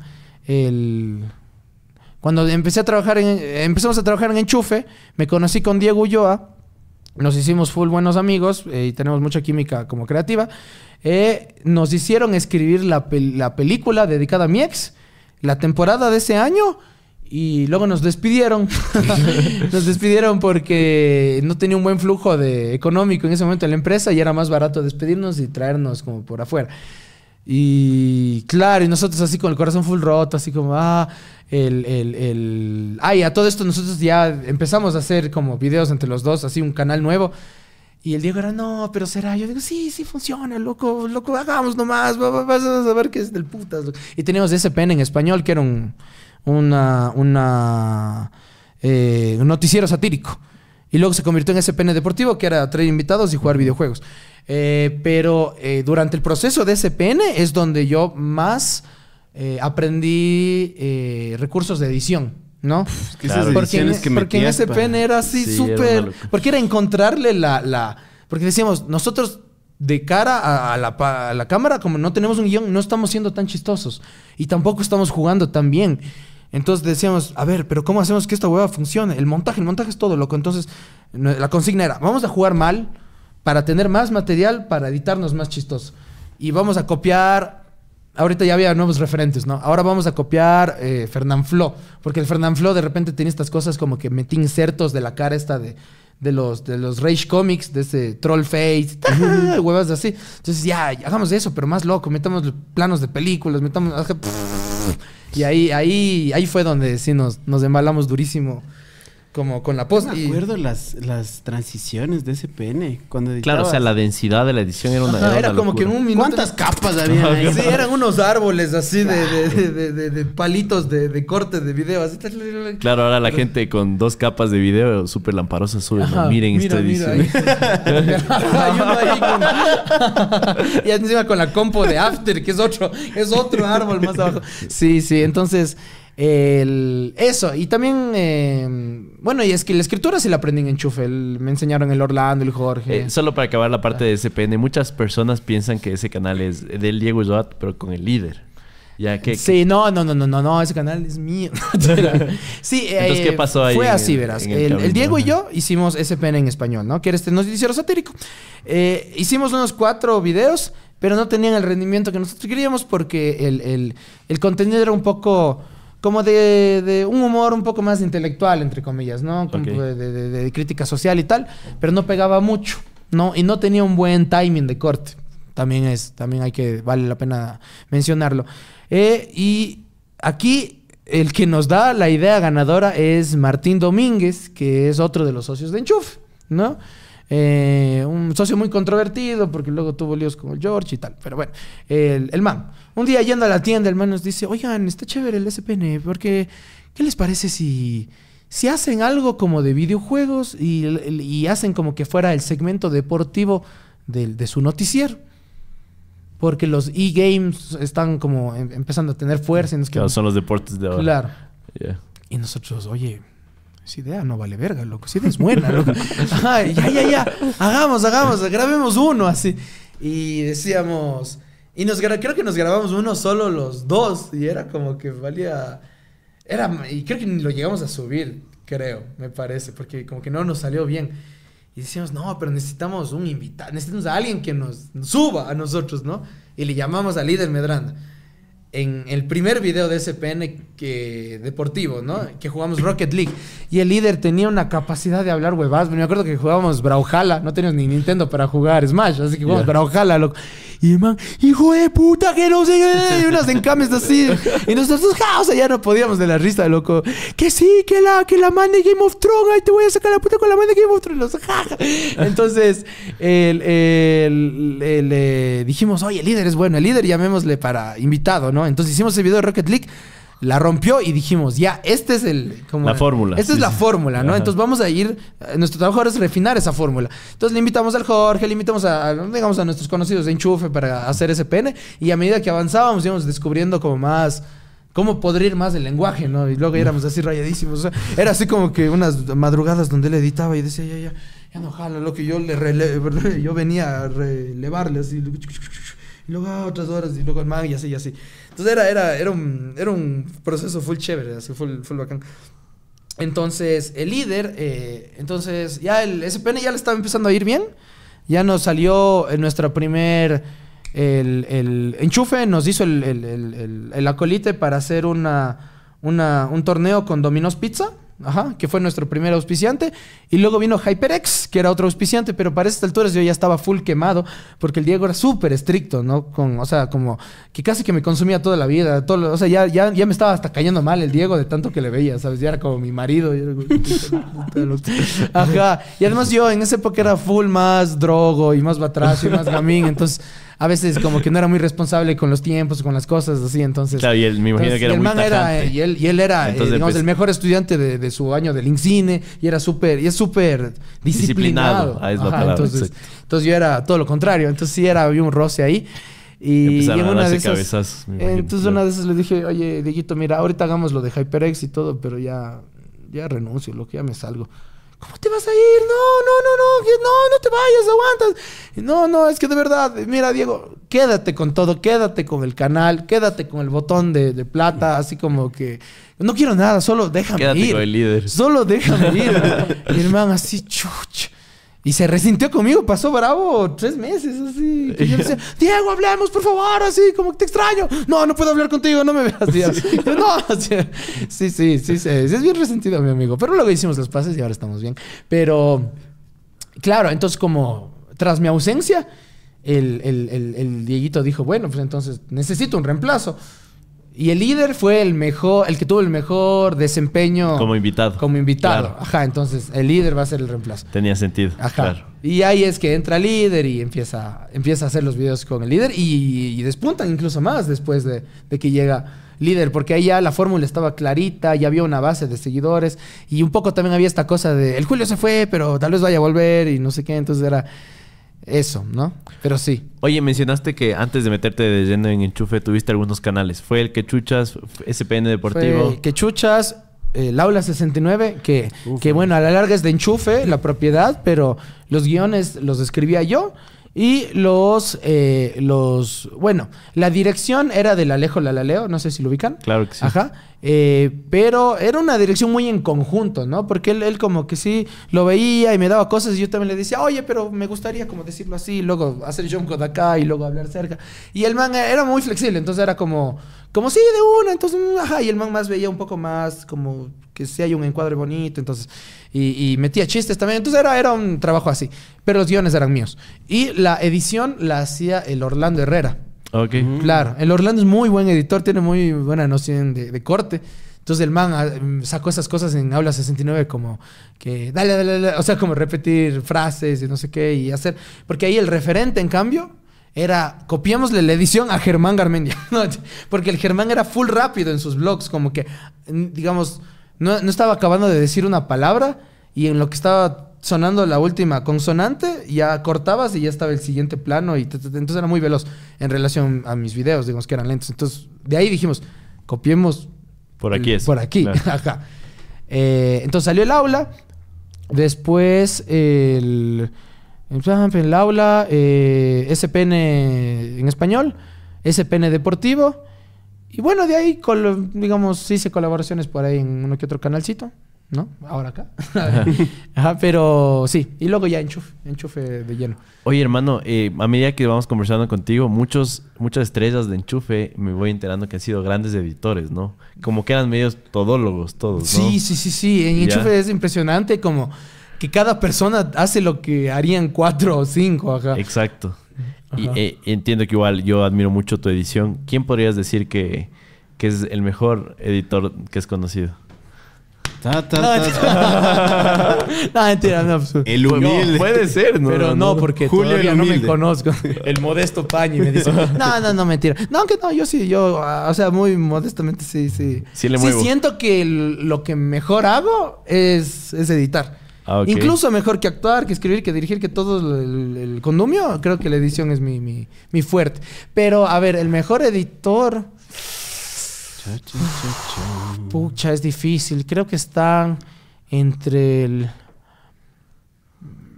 cuando empecé a trabajar en, empezamos a trabajar en Enchufe, me conocí con Diego Ulloa. Nos hicimos full buenos amigos eh, y tenemos mucha química como creativa. Eh, nos hicieron escribir la, la película dedicada a mi ex. La temporada de ese año y luego nos despidieron. nos despidieron porque no tenía un buen flujo de económico en ese momento en la empresa y era más barato despedirnos y traernos como por afuera. Y claro, y nosotros así con el corazón full roto, así como, ah, el, el, el... Ay, a todo esto nosotros ya empezamos a hacer como videos entre los dos, así un canal nuevo. Y el Diego era, no, pero será. Yo digo, sí, sí funciona, loco, loco, hagamos nomás, vas a saber qué es del putas. Y teníamos ese pen en español que era un una, una eh, un noticiero satírico. Y luego se convirtió en SPN Deportivo, que era traer invitados y jugar videojuegos. Eh, pero eh, durante el proceso de SPN es donde yo más aprendí recursos de edición, ¿no? porque, en, que porque SPN era así súper... porque era encontrarle la, Porque decíamos, nosotros de cara a, la, a, la, cámara, como no tenemos un guión, no estamos siendo tan chistosos. Y tampoco estamos jugando tan bien. Entonces decíamos, a ver, pero ¿cómo hacemos que esta hueva funcione? El montaje, el montaje es todo, loco. Entonces, la consigna era, vamos a jugar mal para tener más material, para editarnos más chistoso. Y vamos a copiar, ahorita ya había nuevos referentes, ¿no? Ahora vamos a copiar eh, Fernanfloo, porque el Fernanfloo de repente tiene estas cosas como que metí insertos de la cara esta de, los, de los Rage Comics, de ese Troll Face, ¡ah! huevas así. Entonces, ya, hagamos eso, pero más loco, metamos planos de películas, metamos... Y ahí, ahí, ahí fue donde sí nos, nos embalamos durísimo como con la post. me acuerdo las, las transiciones de ese pene. Cuando claro, o sea, la densidad de la edición era una. era, como que en un minuto. ¿Cuántas capas había ahí? Sí, eran unos árboles así de, de, palitos de, corte de video. Claro, ahora la gente con dos capas de video súper lamparosa sube. miren mira, esta edición. y encima con la compo de After, que es otro, es otro árbol más abajo. Sí, sí, entonces. El, eso, y también, eh, bueno, y es que la escritura sí la aprenden en enchufe. me enseñaron el Orlando, el Jorge. Eh, solo para acabar la parte de SPN, muchas personas piensan que ese canal es del Diego Joat, pero con el líder. Ya que, sí, no, no, no, no, no, ese canal es mío. sí, Entonces, ¿qué eh, pasó ahí? Fue así, verás. El, Diego y yo hicimos SPN en español, ¿no? Que era este noticiero satírico. hicimos unos cuatro videos, pero no tenían el rendimiento que nosotros queríamos porque el, el contenido era un poco como de, un humor un poco más intelectual, entre comillas, ¿no? de, crítica social y tal, pero no pegaba mucho, ¿no? Y no tenía un buen timing de corte. También es, también hay que, vale la pena mencionarlo. Eh, y aquí el que nos da la idea ganadora es Martín Domínguez, que es otro de los socios de enchuf ¿no? Eh, un socio muy controvertido porque luego tuvo líos con el George y tal, pero bueno, el, el man. Un día yendo a la tienda, el nos dice, oigan, está chévere el SPN, porque ¿qué les parece si, si hacen algo como de videojuegos y, hacen como que fuera el segmento deportivo de, su noticiero? Porque los e-games están como em, empezando a tener fuerza. son los deportes de ahora. Claro. Y nosotros, oye, esa idea no vale verga, loco. Esa idea es buena, ya, ya, ya. Hagamos, hagamos, grabemos uno así. Y decíamos, y nos creo que nos grabamos uno solo los dos. Y era como que valía. Era, y creo que ni lo llegamos a subir, creo, me parece, porque como que no nos salió bien. Y decíamos, no, pero necesitamos un invitado, necesitamos a alguien que nos suba a nosotros, ¿no? Y le llamamos al líder Medranda. En el primer video de SPN que, deportivo, ¿no? Que jugamos Rocket League. Y el líder tenía una capacidad de hablar huevadas. Me acuerdo que jugábamos Brawlhalla. No teníamos ni Nintendo para jugar Smash, así que jugábamos Braujala, loco. Y el man, hijo de puta, que no sé Y unas encames así. Y nosotros, ja, o sea, ya no podíamos de la risa, loco. Que sí, que la, que la man de Game of Thrones. Ay, te voy a sacar la puta con la man de Game of Thrones. Entonces, el, el, eh, dijimos, oye, el líder es bueno. El líder llamémosle para invitado, ¿no? Entonces hicimos el video de Rocket League la rompió y dijimos, ya, este es el... la fórmula. Esta es la fórmula, ¿no? Entonces vamos a ir, eh, nuestro trabajo ahora es refinar esa fórmula. Entonces le invitamos al Jorge, le invitamos a, digamos, a nuestros conocidos de Enchufe para hacer ese pene y a medida que avanzábamos íbamos descubriendo como más... ¿Cómo podrir más el lenguaje, no? Y luego éramos así rayadísimos. era así como que unas madrugadas donde él editaba y decía, ya, ya, ya no jala, lo que yo le yo venía a relevarle así. Y luego, ah, otras horas, y luego el ah, mag, y así, y así. Entonces era, era, era, un, era un proceso full chévere, así, full, full bacán. Entonces, el líder, eh, entonces, ya el SPN ya le estaba empezando a ir bien. Ya nos salió en nuestra primer el, el enchufe, nos hizo el, el, el, el acolite para hacer una, una, un torneo con Domino's Pizza. Ajá, que fue nuestro primer auspiciante. Y luego vino HyperX, que era otro auspiciante, pero para esas alturas yo ya estaba full quemado, porque el Diego era súper estricto, ¿no? Con, o sea, como que casi que me consumía toda la vida. Todo, o sea, ya, ya, ya me estaba hasta cayendo mal el Diego de tanto que le veía, ¿sabes? Ya era como mi marido. Ajá. Y además yo en ese época era full más drogo y más batracio y más gaming Entonces a veces como que no era muy responsable con los tiempos, con las cosas, así, entonces... Claro, y él, me imagino que era muy era, y, él, y él era, eh, digamos, pues el mejor estudiante de, su año del INCINE y era súper, y es súper disciplinado. disciplinado. entonces, entonces yo era todo lo contrario, entonces sí era, había un roce ahí. Y, en una de entonces una de esas le dije, oye, Dieguito, mira, ahorita hagamos lo de HyperX y todo, pero ya, ya renuncio, lo que ya me salgo. ¿Cómo te vas a ir? No, no, no, no, no, no te vayas, aguantas. No, no, es que de verdad, mira, Diego, quédate con todo, quédate con el canal, quédate con el botón de, plata, así como que no quiero nada, solo déjame quédate ir. Con el líder. Solo déjame ir. hermano así, chucha. Y se resintió conmigo, pasó bravo tres meses, así. yo decía, Diego, hablemos, por favor, así, como que te extraño. No, no puedo hablar contigo, no me veas. no, sí, sí, sí, sí, es bien resentido mi amigo. Pero luego hicimos los pases y ahora estamos bien. Pero, claro, entonces como tras mi ausencia, el Dieguito dijo, bueno, pues entonces necesito un reemplazo. Y el líder fue el mejor, el que tuvo el mejor desempeño. Como invitado. Como invitado. Ajá, entonces el líder va a ser el reemplazo. Tenía sentido. Ajá. Y ahí es que entra el líder y empieza, empieza a hacer los videos con el líder y, despuntan incluso más después de, de, que llega líder, porque ahí ya la fórmula estaba clarita, ya había una base de seguidores y un poco también había esta cosa de el Julio se fue, pero tal vez vaya a volver y no sé qué, entonces era eso, ¿no? Pero sí. Oye, mencionaste que antes de meterte de lleno en Enchufe tuviste algunos canales. ¿Fue el Quechuchas, SPN Deportivo? Quechuchas, el Aula 69, que, que bueno, a la larga es de Enchufe, la propiedad, pero los guiones los escribía yo. Y los, eh, los, bueno, la dirección era la Alejo Lalaleo, no sé si lo ubican. Claro que sí. Ajá. Eh, pero era una dirección muy en conjunto, ¿no? Porque él, él, como que sí lo veía y me daba cosas y yo también le decía, oye, pero me gustaría como decirlo así, luego hacer jump de acá y luego hablar cerca. Y el man era muy flexible, entonces era como, como sí, de una, entonces, mm, ajá. Y el man más veía un poco más, como que si hay un encuadre bonito, entonces. Y, metía chistes también. Entonces era, era un trabajo así. Pero los guiones eran míos. Y la edición la hacía el Orlando Herrera. Ok. Mm. Claro. El Orlando es muy buen editor, tiene muy buena noción de, de corte. Entonces el man ah, mm, sacó esas cosas en Aula 69 como que dale, dale, dale, o sea, como repetir frases y no sé qué y hacer. Porque ahí el referente, en cambio, era, copiámosle la edición a Germán Garmendia. Porque el Germán era full rápido en sus blogs, como que, digamos, no, estaba acabando de decir una palabra y en lo que estaba sonando la última consonante, ya cortabas y ya estaba el siguiente plano y entonces era muy veloz en relación a mis videos, digamos que eran lentos. Entonces, de ahí dijimos, copiemos. Por aquí es. Por aquí, Ajá. Eh, entonces salió el aula, después el... En el aula, eh, SPN en español, SPN deportivo. Y bueno, de ahí, digamos, hice colaboraciones por ahí en uno que otro canalcito, ¿no? Ahora acá. Ajá, pero sí. Y luego ya enchufe, enchufe de hielo Oye, hermano, eh, a medida que vamos conversando contigo, muchos, muchas estrellas de enchufe me voy enterando que han sido grandes editores, ¿no? Como que eran medios todólogos todos, ¿no? Sí, sí, sí, sí. En enchufe es impresionante como que cada persona hace lo que harían cuatro o cinco. Ajá. Exacto. Y eh, entiendo que igual yo admiro mucho tu edición. ¿Quién podrías decir que, es el mejor editor que es conocido? no, mentira, pues, El pues, humilde. puede ser, ¿no? Pero no, porque Julio todavía no me conozco. El modesto Pañi me dice, no, no, no, mentira. No, que no, yo sí, yo, ah, o sea, muy modestamente sí, sí. siento que lo que mejor hago es editar. Ah, Incluso mejor que actuar, que escribir, que dirigir, que todo el, el Creo que la edición es mi, mi, fuerte. Pero, a ver, el mejor editor. Pucha, es difícil. Creo que están entre el.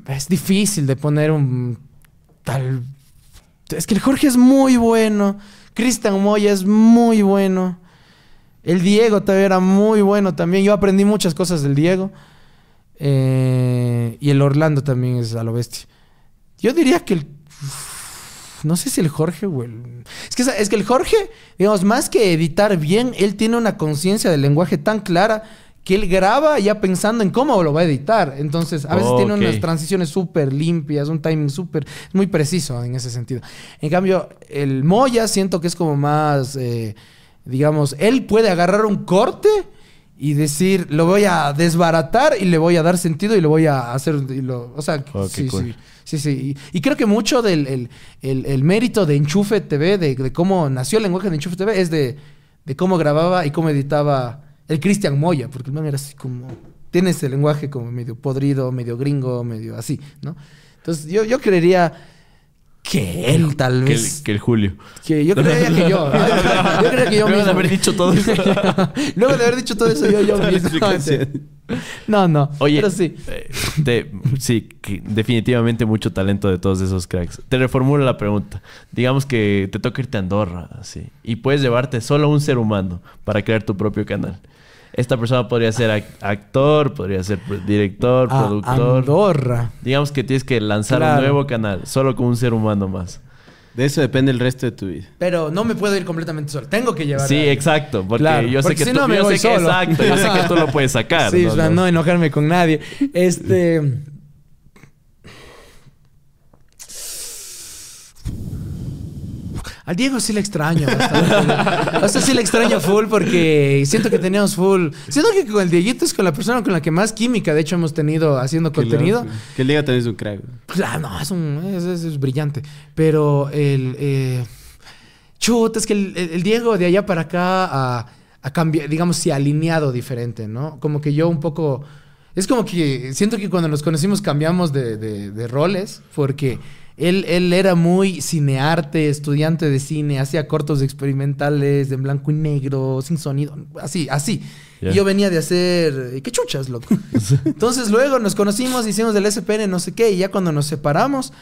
Es difícil de poner un tal. Es que el Jorge es muy bueno. Cristian Moya es muy bueno. El Diego todavía era muy bueno también. Yo aprendí muchas cosas del Diego. Eh, y el Orlando también es a lo bestia. Yo diría que el. No sé si el Jorge o Es que, es que el Jorge, digamos, más que editar bien, él tiene una conciencia del lenguaje tan clara que él graba ya pensando en cómo lo va a editar. Entonces, a veces tiene unas transiciones súper limpias, un timing súper, muy preciso en ese sentido. En cambio, el Moya siento que es como más, eh, digamos, él puede agarrar un corte y decir, lo voy a desbaratar y le voy a dar sentido y lo voy a hacer. o sea, oh, sí, sí, Y, creo que mucho del el, mérito de Enchufe TV, de, cómo nació el lenguaje de Enchufe TV, es de, cómo grababa y cómo editaba el Cristian Moya, porque el man era así como. Tiene ese lenguaje como medio podrido, medio gringo, medio así, ¿no? Entonces yo, yo creería que él, mm, tal vez. Que el, Julio. Que yo creía que yo. yo creía que yo Luego de haber dicho todo eso. Luego de haber dicho todo eso, yo, yo mismo. No, no. Oye, pero sí. Eh, sí, definitivamente mucho talento de todos esos cracks. Te reformulo la pregunta. Digamos que te toca irte a Andorra, así. Y puedes llevarte solo un ser humano para crear tu propio canal. Esta persona podría ser actor, podría ser director, ah, productor. Andorra. Digamos que tienes que lanzar un nuevo canal, solo con un ser humano más. De eso depende el resto de tu vida. Pero no me puedo ir completamente solo. Tengo que llevar. Sí, exacto. Porque yo sé porque que tú, no yo sé Que, exacto, yo sé que tú lo puedes sacar. Sí, O no enojarme con nadie. Este. Al Diego sí le extraño o sea, sí le extraño full porque siento que teníamos full. Siento que con el Dieguito es con la persona con la que más química, de hecho, hemos tenido haciendo contenido. Que el Diego también es un crack. Claro, pues, ah, no, es, es, brillante. Pero el. Eh, chut es que el, Diego de allá para acá ha cambiado, cambiar, digamos, sí, alineado diferente, ¿no? Como que yo un poco. Es como que siento que cuando nos conocimos cambiamos de roles porque él, era muy cinearte, estudiante de cine, hacía cortos experimentales en blanco y negro, sin sonido, así, así. yo venía de hacer, eh, qué chuchas, loco. Entonces luego nos conocimos, hicimos del SPN, no sé qué, y ya cuando nos separamos,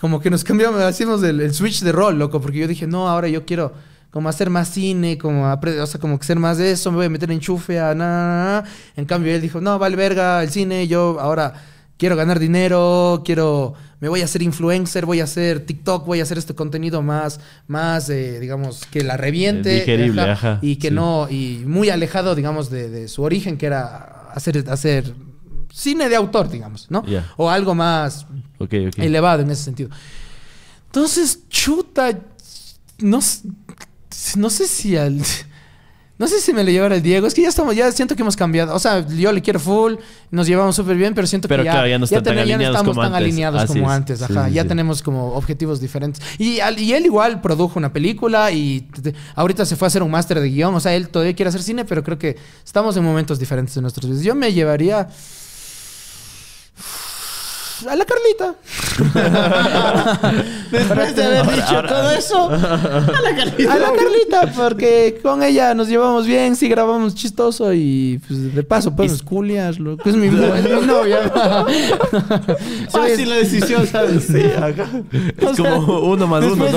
como que nos cambiamos, hacíamos el, switch de rol, loco, porque yo dije, no, ahora yo quiero como hacer más cine, como, aprender o sea, como que ser más de eso, me voy a meter en a nada. na. En cambio él dijo, no, vale verga, el cine, yo ahora quiero ganar dinero, quiero me voy a hacer influencer, voy a hacer TikTok, voy a hacer este contenido más, más eh, digamos, que la reviente. Eh, ajá, y que no, y muy alejado, digamos, de, su origen, que era hacer, hacer cine de autor, digamos, ¿no? O algo más elevado en ese sentido. Entonces, chuta, no, no sé si al... No sé si me lo llevará el Diego. Es que ya estamos, ya siento que hemos cambiado. O sea, yo le quiero full, nos llevamos súper bien, pero siento que ya, ya, no, no, estamos tan alineados como antes. Ajá. ya tenemos como objetivos diferentes. Y, él igual produjo una película y ahorita se fue a hacer un máster de guión. O sea, él todavía quiere hacer cine, pero creo que estamos en momentos diferentes de nuestros vidas Yo me llevaría. Pues, a la Carlita. Después de haber dicho todo eso, a la Carlita. A la Carlita, porque con ella nos llevamos bien, sí grabamos chistoso y pues, de paso, pues, es... culias, Es mi, mi novia. Fácil la decisión, ¿sabes? Sí, acá. Es como uno más uno,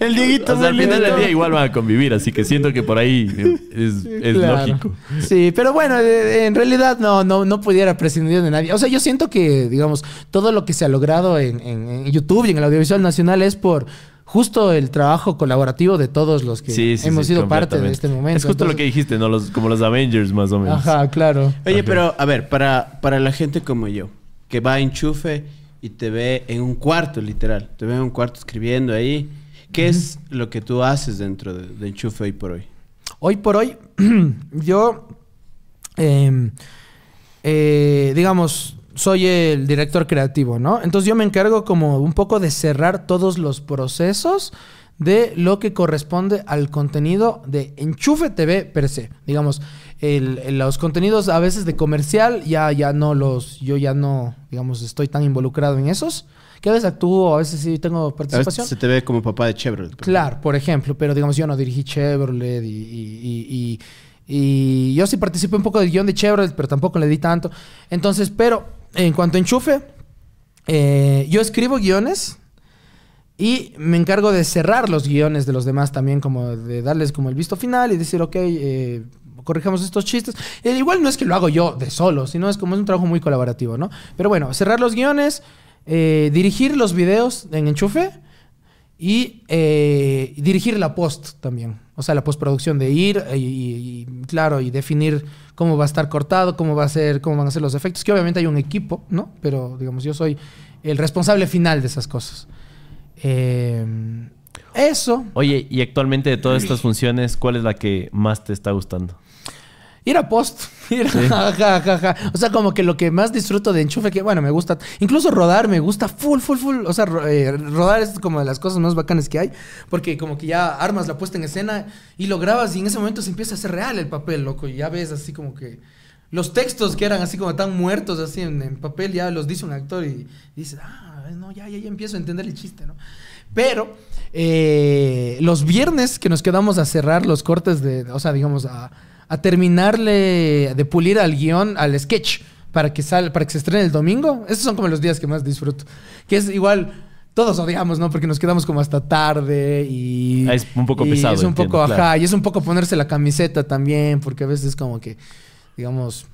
el Dieguito. O sea, al final del día igual van a convivir, así que siento que por ahí eh, es, lógico. Sí, pero bueno, eh, en realidad no, no, no pudiera prescindir de nadie. O sea, yo siento que digamos, todo lo que se ha logrado en, YouTube y en el audiovisual nacional es por justo el trabajo colaborativo de todos los que hemos sido parte de este momento. Es justo lo que dijiste, ¿no? como los Avengers, más o menos. Ajá, claro. Oye, pero a ver, para, para la gente como yo, que va a enchufe y te ve en un cuarto, literal, te ve en un cuarto escribiendo ahí, ¿qué es lo que tú haces dentro de, enchufe hoy por hoy? Hoy por hoy, yo, em, eh, digamos, soy el director creativo, ¿no? Entonces yo me encargo como un poco de cerrar todos los procesos de lo que corresponde al contenido de Enchufe TV per se. Digamos, los contenidos a veces de comercial ya, ya no los, yo ya no, digamos, estoy tan involucrado en esos. Que a veces actúo, a veces sí tengo participación. se te ve como papá de Chevrolet. Claro, por ejemplo, pero digamos, yo no dirigí Chevrolet y, yo sí participé un poco del guión de Chevrolet, pero tampoco le di tanto. Entonces, pero en cuanto a enchufe, eh, yo escribo guiones y me encargo de cerrar los guiones de los demás también, como de darles como el visto final y decir, ok, eh, corrijamos estos chistes. Eh, igual no es que lo hago yo de solo, sino es como es un trabajo muy colaborativo, ¿no? Pero bueno, cerrar los guiones, eh, dirigir los videos en enchufe y eh, dirigir la post también. O sea, la postproducción de ir eh, y, claro, y definir cómo va a estar cortado, cómo va a ser, cómo van a ser los efectos. Que obviamente hay un equipo, ¿no? Pero digamos, yo soy el responsable final de esas cosas. Eh, eso. Oye, y actualmente de todas estas funciones, ¿cuál es la que más te está gustando? Ir a post. O sea, como que lo que más disfruto de enchufe, que bueno, me gusta. Incluso rodar me gusta full, full, full. O sea, eh, rodar es como de las cosas más bacanas que hay. Porque como que ya armas la puesta en escena y lo grabas y en ese momento se empieza a hacer real el papel, loco. Y ya ves así como que los textos que eran así como tan muertos, así en, papel, ya los dice un actor y, dice dices, ah, no, ya, ya, ya empiezo a entender el chiste, ¿no? Pero eh, los viernes que nos quedamos a cerrar los cortes de, o sea, digamos, a a terminarle de pulir al guión, al sketch, para que, sal, para que se estrene el domingo. Esos son como los días que más disfruto. Que es igual todos odiamos, ¿no? Porque nos quedamos como hasta tarde y. Ah, es un poco pesado. Y Es un poco, ajá. Y es un poco ponerse la camiseta también, porque a veces es como que, digamos,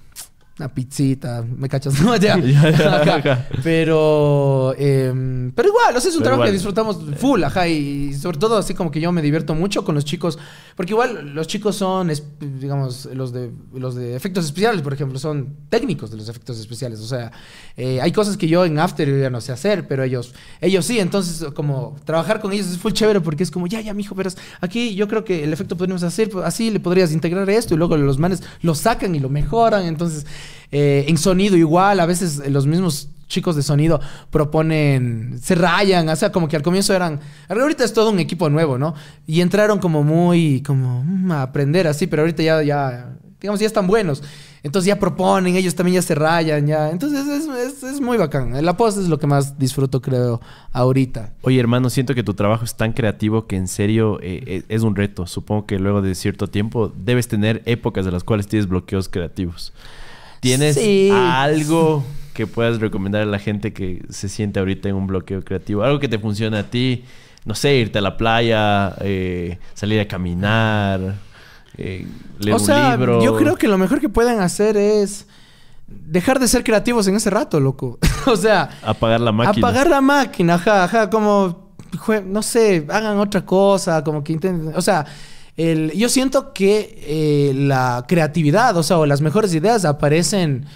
una pizzita, me cachas, no, ya, Pero, em, pero igual, o es un trabajo que disfrutamos full, ajá, y sobre todo así como que yo me divierto mucho con los chicos, porque igual los chicos son, digamos, los de, los de efectos especiales, por ejemplo, son técnicos de los efectos especiales, o sea, eh, hay cosas que yo en After ya no sé hacer, pero ellos, ellos sí, entonces como trabajar con ellos es full chévere porque es como, ya, ya, mijo, pero... aquí yo creo que el efecto podríamos hacer, pues, así le podrías integrar esto y luego los manes lo sacan y lo mejoran, entonces... Eh, en sonido igual, a veces eh, los mismos chicos de sonido proponen, se rayan, o sea, como que al comienzo eran, ahorita es todo un equipo nuevo, ¿no? Y entraron como muy, como mm, a aprender así, pero ahorita ya, ya, digamos, ya están buenos. Entonces ya proponen, ellos también ya se rayan, ya. Entonces es, muy bacán. La post es lo que más disfruto, creo, ahorita. Oye, hermano, siento que tu trabajo es tan creativo que en serio eh, e, es un reto. Supongo que luego de cierto tiempo debes tener épocas de las cuales tienes bloqueos creativos. ¿Tienes algo que puedas recomendar a la gente que se siente ahorita en un bloqueo creativo? Algo que te funcione a ti, no sé, irte a la playa, eh, salir a caminar, eh, leer o sea, Yo creo que lo mejor que pueden hacer es dejar de ser creativos en ese rato, loco. o sea, apagar la máquina. Apagar la máquina, ajá, ajá, como no sé, hagan otra cosa, como que intenten, o sea, yo siento que eh, la creatividad, o sea, o las mejores ideas aparecen,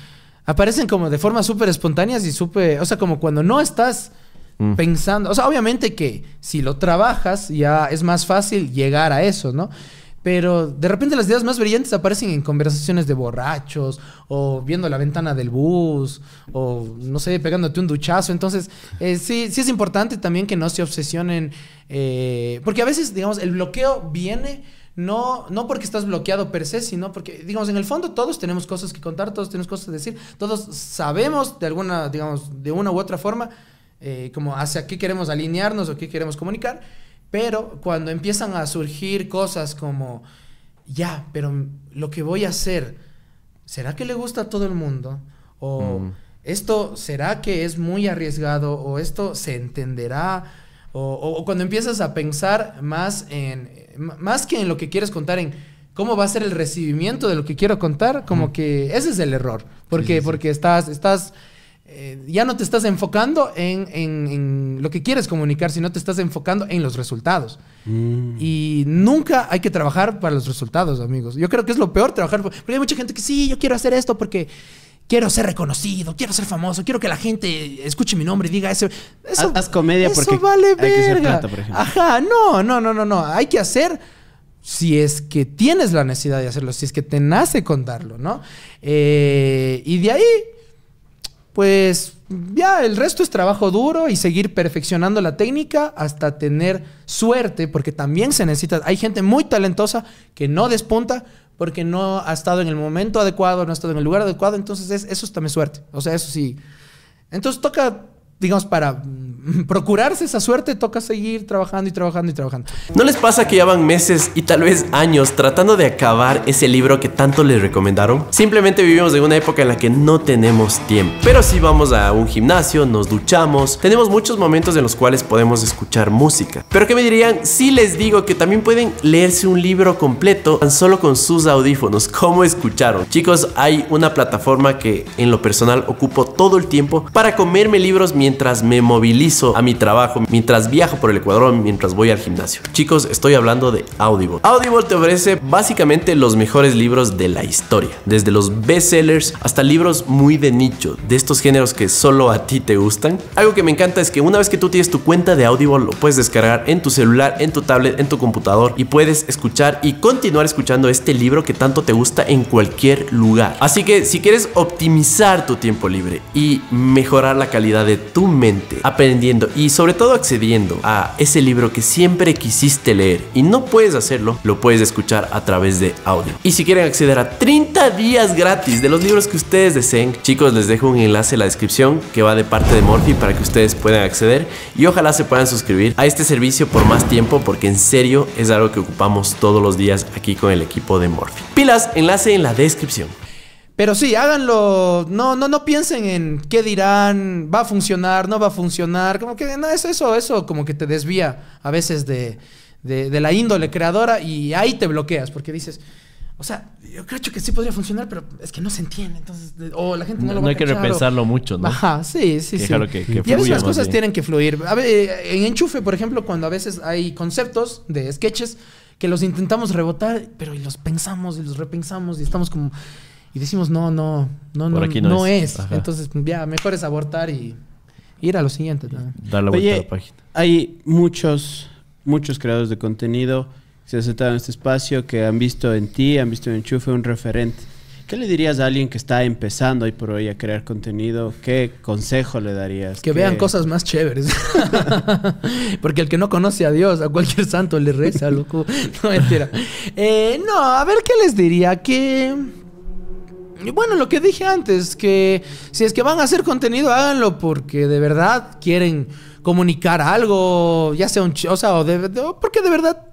aparecen como de forma súper espontáneas y súper, o sea, como cuando no estás mm. pensando, o sea, obviamente que si lo trabajas ya es más fácil llegar a eso, ¿no? Pero de repente las ideas más brillantes aparecen en conversaciones de borrachos, o viendo la ventana del bus, o no sé, pegándote un duchazo. Entonces, eh, sí, sí es importante también que no se obsesionen, eh, porque a veces, digamos, el bloqueo viene no, no porque estás bloqueado per se, sino porque, digamos, en el fondo todos tenemos cosas que contar, todos tenemos cosas que decir, todos sabemos de alguna, digamos, de una u otra forma, eh, como hacia qué queremos alinearnos o qué queremos comunicar. Pero cuando empiezan a surgir cosas como, ya, pero lo que voy a hacer, ¿será que le gusta a todo el mundo? O mm. esto, ¿será que es muy arriesgado? O esto se entenderá. O, cuando empiezas a pensar más en, más que en lo que quieres contar, en cómo va a ser el recibimiento de lo que quiero contar, como mm. que ese es el error. Porque, porque estás, estás eh, ya no te estás enfocando en, lo que quieres comunicar, sino te estás enfocando en los resultados. Mm. Y nunca hay que trabajar para los resultados, amigos. Yo creo que es lo peor trabajar. Porque hay mucha gente que sí, yo quiero hacer esto porque quiero ser reconocido, quiero ser famoso, quiero que la gente escuche mi nombre y diga eso. Haz comedia porque vale hay que ser plata, por ejemplo. Ajá, no, no, no, no, no. Hay que hacer si es que tienes la necesidad de hacerlo, si es que te nace contarlo, ¿no? Eh, y de ahí pues ya el resto es trabajo duro y seguir perfeccionando la técnica hasta tener suerte, porque también se necesita, hay gente muy talentosa que no despunta porque no ha estado en el momento adecuado, no ha estado en el lugar adecuado, entonces eso es también suerte, o sea, eso sí. Entonces toca, digamos, para procurarse esa suerte, toca seguir trabajando y trabajando y trabajando. ¿No les pasa que llevan meses y tal vez años tratando de acabar ese libro que tanto les recomendaron? Simplemente vivimos en una época en la que no tenemos tiempo, pero si vamos a un gimnasio, nos duchamos, tenemos muchos momentos en los cuales podemos escuchar música. Pero ¿qué me dirían si les digo que también pueden leerse un libro completo tan solo con sus audífonos? ¿Cómo escucharon? Chicos, hay una plataforma que en lo personal ocupo todo el tiempo para comerme libros mientras me movilizo a mi trabajo, mientras viajo por el Ecuador, mientras voy al gimnasio. Chicos, estoy hablando de Audible. Audible te ofrece básicamente los mejores libros de la historia, desde los bestsellers hasta libros muy de nicho, de estos géneros que solo a ti te gustan. Algo que me encanta es que una vez que tú tienes tu cuenta de Audible, lo puedes descargar en tu celular, en tu tablet, en tu computador y puedes escuchar y continuar escuchando este libro que tanto te gusta en cualquier lugar. Así que si quieres optimizar tu tiempo libre y mejorar la calidad de tu mente, aprender y sobre todo accediendo a ese libro que siempre quisiste leer y no puedes hacerlo, lo puedes escuchar a través de audio. Y si quieren acceder a 30 días gratis de los libros que ustedes deseen, chicos, les dejo un enlace en la descripción que va de parte de Morphy para que ustedes puedan acceder y ojalá se puedan suscribir a este servicio por más tiempo porque en serio es algo que ocupamos todos los días aquí con el equipo de Morphy. Pilas, enlace en la descripción. Pero sí, háganlo. No, no, piensen en qué dirán, va a funcionar, no va a funcionar. Como que no, eso, eso, eso como que te desvía a veces de, la índole creadora y ahí te bloqueas porque dices, o sea, yo creo que sí podría funcionar, pero es que no se entiende. o la gente no, lo va No hay que repensarlo mucho, ¿no? Ajá, sí, sí, sí. y a veces las cosas tienen que fluir. Eh, en Enchufe, por ejemplo, cuando a veces hay conceptos de sketches que los intentamos rebotar, pero los pensamos y los repensamos y estamos como... Y decimos, no, no, no, no, no, es. Entonces, ya, mejor es abortar y ir a lo siguiente. ¿no? Dar la vuelta a la página. Hay muchos, muchos creadores de contenido que se han sentado en este espacio, que han visto en ti, han visto en Enchufe un referente. ¿Qué le dirías a alguien que está empezando ahí por hoy a crear contenido? ¿Qué consejo le darías? Que vean cosas más chéveres. Porque el que no conoce a Dios, a cualquier santo le reza, loco. No, mentira. Eh, no, a ver qué les diría. Que bueno, lo que dije antes, que si es que van a hacer contenido, háganlo porque de verdad quieren comunicar algo, ya sea un... O sea, o porque de verdad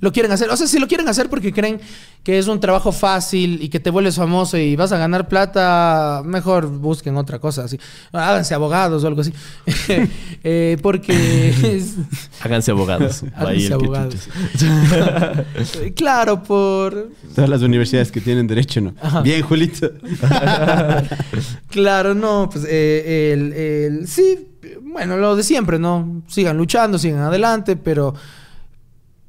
lo quieren hacer. O sea, si lo quieren hacer porque creen que es un trabajo fácil y que te vuelves famoso y vas a ganar plata, mejor busquen otra cosa. Así. Háganse abogados o algo así. Eh, porque... Háganse abogados. Háganse abogados. claro, por... Todas las universidades que tienen derecho, ¿no? Bien, Julito. claro, no, pues eh, el, sí, bueno, lo de siempre, ¿no? Sigan luchando, sigan adelante, pero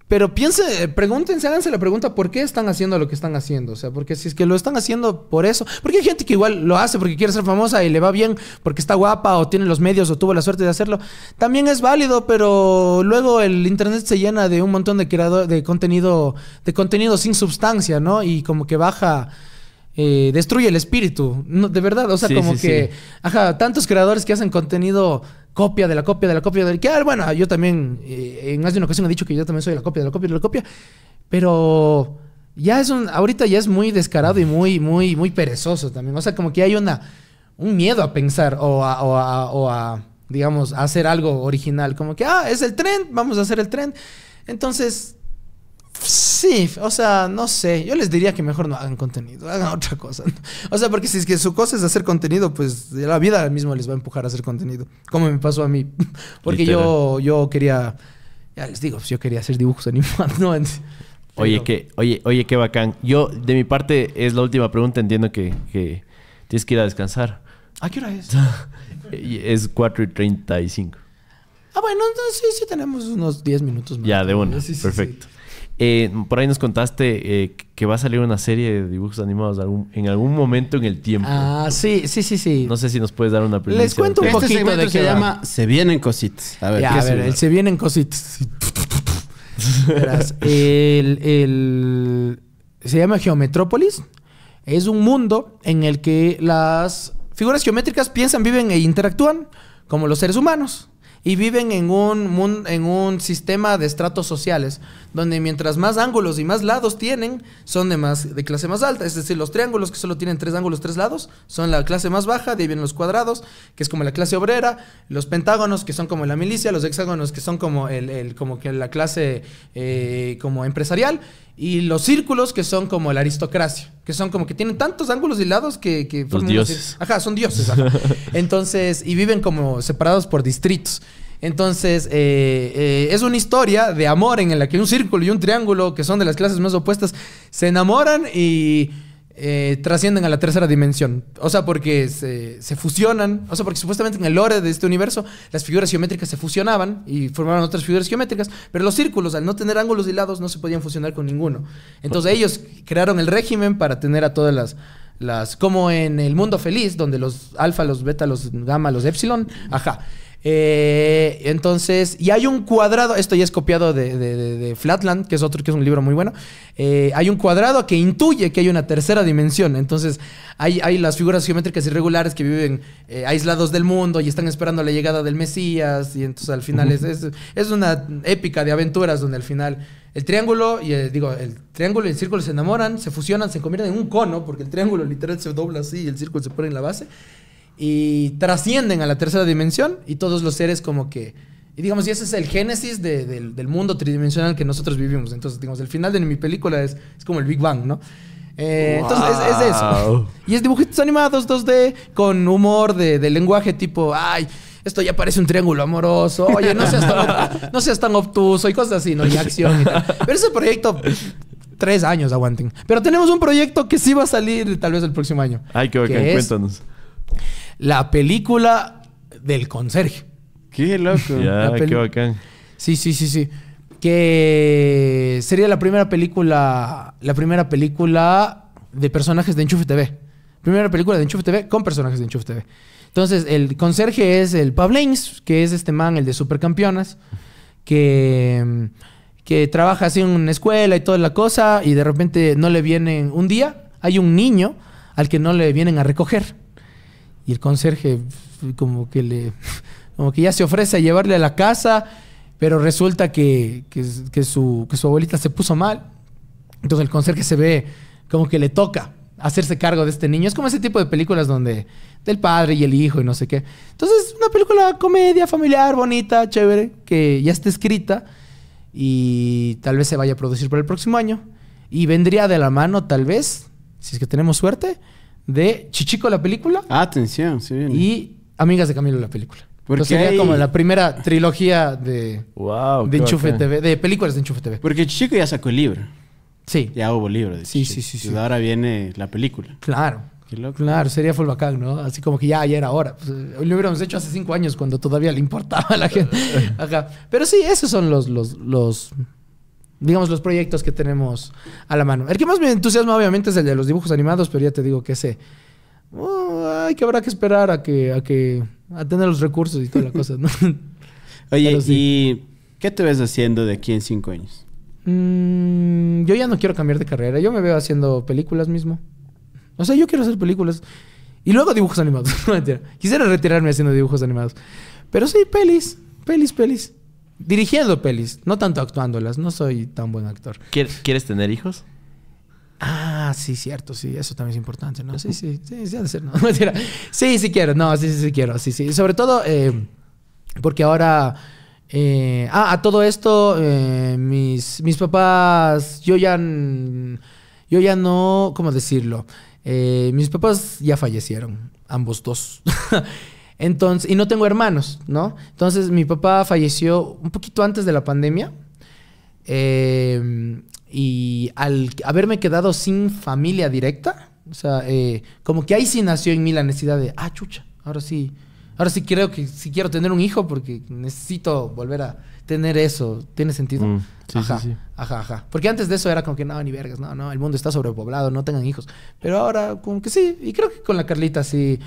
pero piense, eh, pregúntense, háganse la pregunta por qué están haciendo lo que están haciendo. O sea, porque si es que lo están haciendo por eso. Porque hay gente que igual lo hace porque quiere ser famosa y le va bien porque está guapa o tiene los medios o tuvo la suerte de hacerlo. También es válido, pero luego el internet se llena de un montón de creador, de contenido, de contenido sin sustancia, ¿no? Y como que baja. Eh, destruye el espíritu. No, de verdad, o sea, como que. Ajá, tantos creadores que hacen contenido copia de la copia de la copia del que bueno yo también eh, en más de una ocasión he dicho que yo también soy la copia de la copia de la copia pero ya es un ahorita ya es muy descarado y muy muy muy perezoso también o sea como que hay una un miedo a pensar o a, digamos a hacer algo original como que ah es el tren... vamos a hacer el tren... entonces Sí, o sea, no sé. Yo les diría que mejor no hagan contenido, hagan otra cosa. O sea, porque si es que su cosa es hacer contenido, pues la vida mismo les va a empujar a hacer contenido. Como me pasó a mí. Porque yo, yo quería. Ya les digo, pues, yo quería hacer dibujos animados. Oye, qué, oye, oye, qué bacán. Yo, de mi parte, es la última pregunta. Entiendo que, tienes que ir a descansar. ¿A qué hora es? es 4 y 35. Ah, bueno, sí, sí tenemos unos 10 minutos más. Ya, de una. Perfecto. Eh, por ahí nos contaste eh, que va a salir una serie de dibujos animados en algún momento en el tiempo. Ah, sí, sí, sí, sí. No sé si nos puedes dar una Les cuento un poquito de que se llama Se vienen cositas. A ver, a Se vienen cositas. se llama Geometrópolis. Es un mundo en el que las figuras geométricas piensan, viven e interactúan como los seres humanos y viven en un, en un sistema de estratos sociales, donde mientras más ángulos y más lados tienen, son de, más, de clase más alta. Es decir, los triángulos que solo tienen tres ángulos, tres lados, son la clase más baja, de ahí los cuadrados, que es como la clase obrera, los pentágonos, que son como la milicia, los hexágonos, que son como, el, como que la clase eh, como empresarial y los círculos que son como la aristocracia, que son como que tienen tantos ángulos y lados que... que dioses. Ajá, son dioses. Entonces, y viven como separados por distritos. Entonces, eh, eh, es una historia de amor en la que un círculo y un triángulo, que son de las clases más opuestas, se enamoran y eh, trascienden a la tercera dimensión. O sea, porque se, se, fusionan. O sea, porque supuestamente en el lore de este universo las figuras geométricas se fusionaban y formaban otras figuras geométricas, pero los círculos, al no tener ángulos y lados, no se podían fusionar con ninguno. Entonces ellos crearon el régimen para tener a todas las... las como en el mundo feliz, donde los alfa, los beta, los gamma, los epsilon, ajá. Eh, entonces, y hay un cuadrado, esto ya es copiado de, Flatland, que es otro, que es un libro muy bueno. Eh, hay un cuadrado que intuye que hay una tercera dimensión. Entonces, hay, las figuras geométricas irregulares que viven eh, aislados del mundo y están esperando la llegada del Mesías. Y entonces al final es, una épica de aventuras donde al final el triángulo y eh, digo, el triángulo y el círculo se enamoran, se fusionan, se convierten en un cono, porque el triángulo literal se dobla así y el círculo se pone en la base y trascienden a la tercera dimensión y todos los seres como que... Y digamos, y ese es el génesis del mundo tridimensional que nosotros vivimos. Entonces, digamos, el final de mi película es, es como el Big Bang, ¿no? Eh, entonces, es, eso. Y es dibujitos animados 2D con humor de, lenguaje tipo, ay, esto ya parece un triángulo amoroso, oye, no seas tan, no seas tan obtuso y cosas así, ¿no? Y acción y tal. Pero ese proyecto tres años aguanten. Pero tenemos un proyecto que sí va a salir tal vez el próximo año. Ay, qué bacán, cuéntanos la película del conserje. Qué loco. qué bacán. Sí, sí, sí, sí. Que sería la primera película, la primera película de personajes de Enchufe TV. Primera película de Enchufe TV con personajes de Enchufe TV. Entonces, el conserje es el Pablains, que es este man, el de Supercampeonas, que, que trabaja así en una escuela y toda la cosa, y de repente no le vienen un día, hay un niño al que no le vienen a recoger. Y el conserje como que le como que ya se ofrece a llevarle a la casa, pero resulta que, su, su abuelita se puso mal. Entonces el conserje se ve como que le toca hacerse cargo de este niño. Es como ese tipo de películas donde del padre y el hijo y no sé qué. Entonces, una película comedia familiar, bonita, chévere, que ya está escrita y tal vez se vaya a producir para el próximo año. Y vendría de la mano, tal vez, si es que tenemos suerte, de Chichico la película. atención, sí. Bien. Y Amigas de Camilo la película. Porque sería como la primera trilogía de, wow, de Enchufe TV, de películas de Enchufe TV. Porque Chichico ya sacó el libro. Sí. Ya hubo libro de sí, Sí, sí, sí. Y ahora viene la película. Claro. Qué Claro, sería full bacán, ¿no? Así como que ya, ayer ahora. hora. Pues, eh, lo hubiéramos hecho hace cinco años cuando todavía le importaba a la gente. Acá, Pero sí, esos son los, los digamos, los proyectos que tenemos a la mano. El que más me entusiasma, obviamente, es el de los dibujos animados, pero ya te digo que ese. hay ay, que habrá que esperar a que, a que. tener los recursos y toda la cosa, ¿no? Oye, ¿y qué te ves haciendo de aquí en cinco años? Mm, yo ya no quiero cambiar de carrera. Yo me veo haciendo películas mismo. O sea, yo quiero hacer películas. Y luego dibujos animados. No, Quisiera retirarme haciendo dibujos animados. Pero sí, pelis. Pelis, pelis. Dirigiendo pelis, no tanto actuándolas. No soy tan buen actor. ¿Quieres, tener hijos? Ah, sí, cierto, sí, eso también es importante, ¿no? Sí, sí, sí, sí, Sí, sí quiero, no, sí, sí, quiero, sí, sí. Sobre todo eh, porque ahora... Eh, ah, a todo esto, eh, mis, mis papás, yo ya, yo ya no, ¿cómo decirlo? mis papás ya fallecieron, ambos dos. Entonces, y no tengo hermanos, ¿no? Entonces mi papá falleció un poquito antes de la pandemia. Eh, y al haberme quedado sin familia directa, o sea, eh, como que ahí sí nació en mí la necesidad de, ah, chucha, ahora sí, ahora sí creo que Si quiero tener un hijo porque necesito volver a tener eso. ¿Tiene sentido? Mm, sí, ajá, sí, sí. ajá, ajá. Porque antes de eso era como que, no, ni vergas, no, no, el mundo está sobrepoblado, no tengan hijos. Pero ahora como que sí, y creo que con la Carlita sí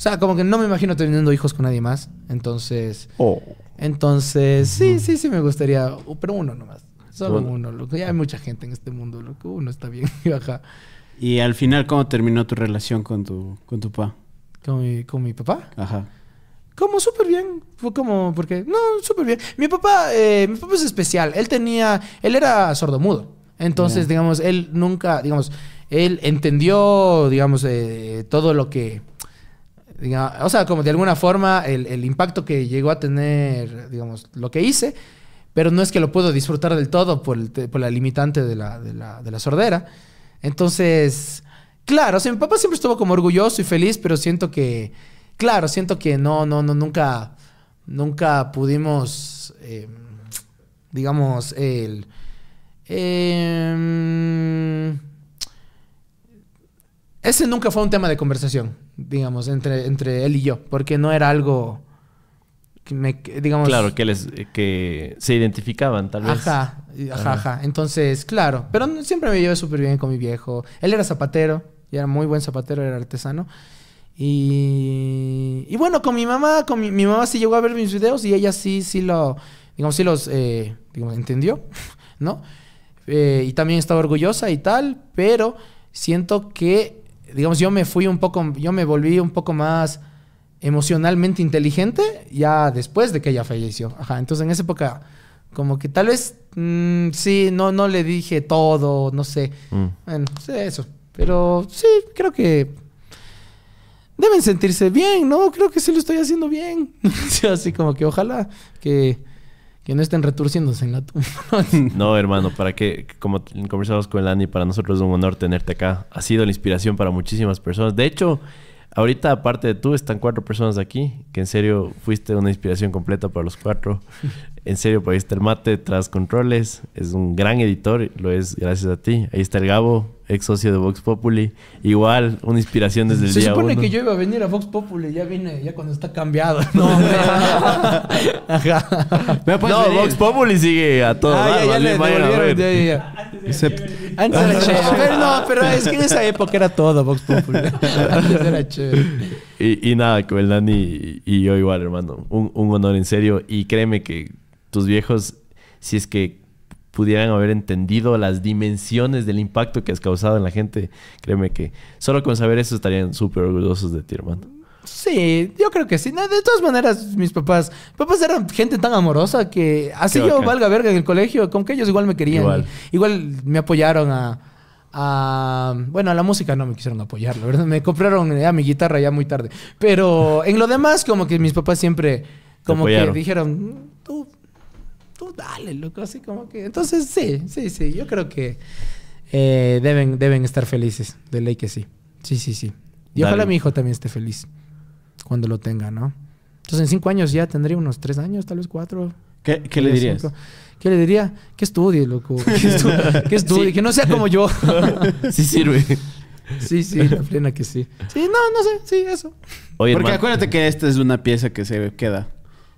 o sea, como que no me imagino teniendo hijos con nadie más. Entonces. Oh. Entonces, sí, sí, sí me gustaría. Pero uno nomás. Solo uno, loco. Ya hay mucha gente en este mundo, loco. Uno está bien. Ajá. Y al final, ¿cómo terminó tu relación con tu, con tu papá? ¿Con mi, papá? Ajá. Como súper bien. Fue como, porque, no, súper bien. Mi papá, eh, mi papá es especial. Él tenía, él era sordomudo. Entonces, digamos, él nunca, digamos, él entendió, digamos, eh, todo lo que, o sea, como de alguna forma el, impacto que llegó a tener, digamos, lo que hice, pero no es que lo puedo disfrutar del todo por, la limitante de la, sordera. Entonces, claro, o sea, mi papá siempre estuvo como orgulloso y feliz, pero siento que, claro, siento que no, no, no, nunca, nunca pudimos, eh, digamos, el... Em, ese nunca fue un tema de conversación, digamos, entre, entre él y yo, porque no era algo digamos... Claro, que, les, que se identificaban tal vez. Ajá, ajá, ajá. Entonces, claro, pero siempre me llevé súper bien con mi viejo. Él era zapatero, y era muy buen zapatero, era artesano. Y, y bueno, con mi mamá, con mi, mamá sí llegó a ver mis videos y ella sí, sí lo, digamos, sí los, eh, entendió, ¿no? Eh, y también estaba orgullosa y tal, pero siento que digamos, yo me fui un poco, yo me volví un poco más emocionalmente inteligente ya después de que ella falleció. Ajá, entonces en esa época, como que tal vez, mmm, sí, no, no le dije todo, no sé. Mm. Bueno, eso. Pero sí, creo que deben sentirse bien, ¿no? Creo que sí lo estoy haciendo bien. Así como que ojalá que que no estén returciéndose en la tumba. no, hermano, para que, como conversamos con el Ani, para nosotros es un honor tenerte acá. Ha sido la inspiración para muchísimas personas. De hecho, ahorita, aparte de tú, están cuatro personas aquí, que en serio fuiste una inspiración completa para los cuatro. En serio, ahí está el mate, tras controles, es un gran editor, lo es gracias a ti. Ahí está el Gabo, ex socio de Vox Populi. Igual, una inspiración desde el día uno. Se supone que yo iba a venir a Vox Populi, ya vine, ya cuando está cambiado. No, Ajá. no, Vox Populi sigue a todo. Ah, ya, ya, ya, ya, Antes era chévere. no, pero es que en esa época era todo Vox Populi. Antes era chévere. Y, y nada, con el Dani y, yo igual, hermano. Un, un honor en serio. Y créeme que tus viejos, si es que pudieran haber entendido las dimensiones del impacto que has causado en la gente. Créeme que solo con saber eso estarían súper orgullosos de ti, hermano. Sí, yo creo que sí. de todas maneras, mis papás, papás eran gente tan amorosa que así yo valga verga en el colegio, Como que ellos igual me querían. Igual, me apoyaron a, bueno, a la música no me quisieron apoyar, la verdad. Me compraron ya eh, mi guitarra ya muy tarde. Pero en lo demás, como que mis papás siempre, como que dijeron, mm, tú dale, loco, así como que... Entonces, sí, sí, sí, yo creo que eh, deben, deben estar felices, de ley que sí. Sí, sí, sí. Y ojalá mi hijo también esté feliz cuando lo tenga, ¿no? Entonces, en cinco años ya tendría unos tres años, tal vez cuatro. ¿Qué, le dirías? ¿Qué le diría? Que estudie, loco. Que estudie, que, no sea como yo. sí sirve. Sí, sí, la plena que sí. Sí, no, no sé, sí, eso. Porque acuérdate que esta es una pieza que se queda.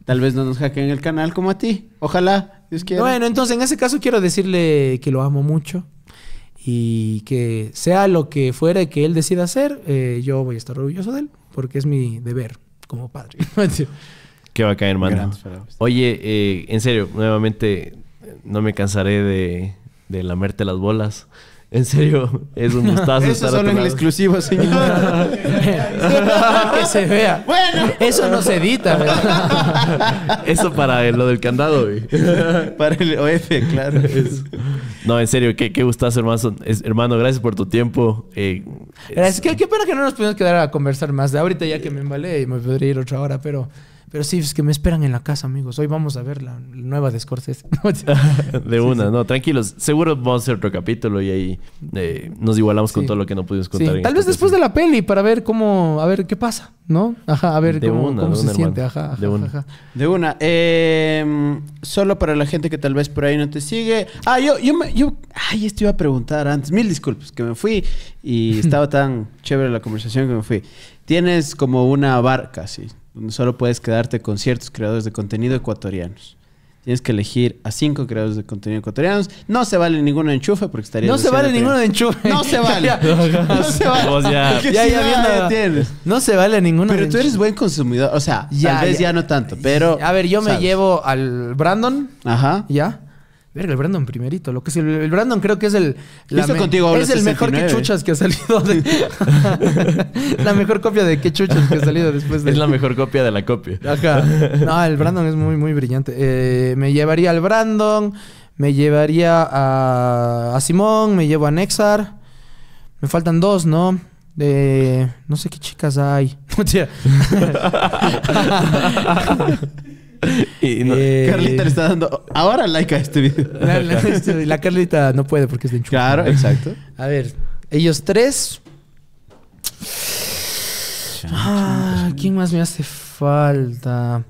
Tal vez no nos hackeen el canal como a ti. Ojalá, Dios quiera. Bueno, entonces en ese caso quiero decirle que lo amo mucho y que sea lo que fuera que él decida hacer, eh, yo voy a estar orgulloso de él porque es mi deber como padre. Qué caer, hermano. Pues. Oye, eh, en serio, nuevamente no me cansaré de, de lamerte las bolas. En serio, es un gustazo. Eso estar solo en el exclusivo, señor. que se vea. Eso no se edita, Eso para lo del candado, Para el OF, claro. No, en serio, qué, qué gustazo, hermano. hermano, gracias por tu tiempo. Eh, gracias. Qué, pena que no nos pudimos quedar a conversar más de ahorita, ya que me embalé y me podría ir otra hora, pero... Pero sí, es que me esperan en la casa, amigos. Hoy vamos a ver la nueva de Scorsese. de una, no, tranquilos. Seguro vamos a hacer otro capítulo y ahí eh, nos igualamos con todo lo que no pudimos contar. Tal vez este después de la peli para ver cómo, a ver qué pasa, ¿no? Ajá, a ver de cómo, se siente. Ajá, de una. De em, una. solo para la gente que tal vez por ahí no te sigue. Ah, yo, yo, me, yo, ay, esto iba a preguntar antes. Mil disculpas, que me fui y estaba tan chévere la conversación que me fui. Tienes como una barca, sí donde solo puedes quedarte con ciertos creadores de contenido ecuatorianos. Tienes que elegir a cinco creadores de contenido ecuatorianos. No se vale ninguno de enchufe porque estaría. No se vale ninguno de enchufe. No se vale. no se vale. ya. ya, ya, ya, ya no se vale ninguno Pero tú eres buen consumidor. O sea, ya, tal vez ya, no tanto, pero. A ver, yo me llevo al Brandon. Ajá. Ya el Brandon primerito, lo que es el, Brandon creo que es el mejor quechuchas que ha salido la mejor copia de que que ha salido después de Es la mejor copia de la copia. No, el Brandon es muy muy brillante. Eh, me llevaría al Brandon, me llevaría a, a Simón, me llevo a Nexar. Me faltan dos, ¿no? De no sé qué chicas hay. Y eh, Carlita le está dando ahora like a este video. Este, la, Carlita no puede porque es de enchufe. Claro, exacto. A ver, ellos tres. Ah, ¿Quién más me hace falta?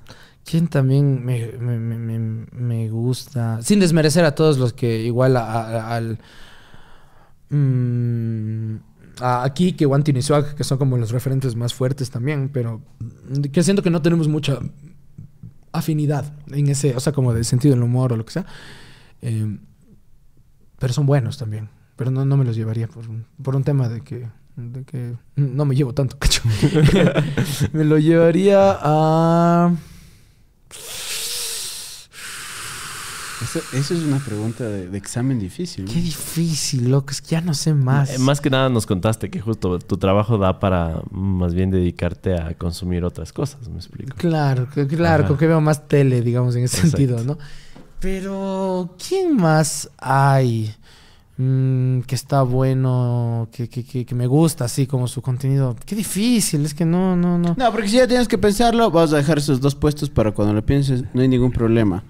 ¿Quién también me, gusta? Sin desmerecer a todos los que igual al... Mm, aquí que Wantin y Swag, que son como los referentes más fuertes también, pero que siento que no tenemos mucha afinidad en ese, o sea, como de sentido del humor o lo que sea. Em, pero son buenos también. Pero no, no me los llevaría por un, tema de que, de que no me llevo tanto, cacho. me lo llevaría a... Eso, es una pregunta de, examen difícil. Qué difícil, loco. Es que ya no sé más. Eh, más que nada nos contaste que justo tu trabajo da para mm, más bien dedicarte a consumir otras cosas, ¿me explico? Claro, claro. Con que veo más tele, digamos, en ese sentido, ¿no? Pero, ¿quién más hay mm, que está bueno, que, me gusta, así como su contenido? Qué difícil, es que no, no, no. No, porque si ya tienes que pensarlo, vas a dejar esos dos puestos para cuando lo pienses, no hay ningún problema.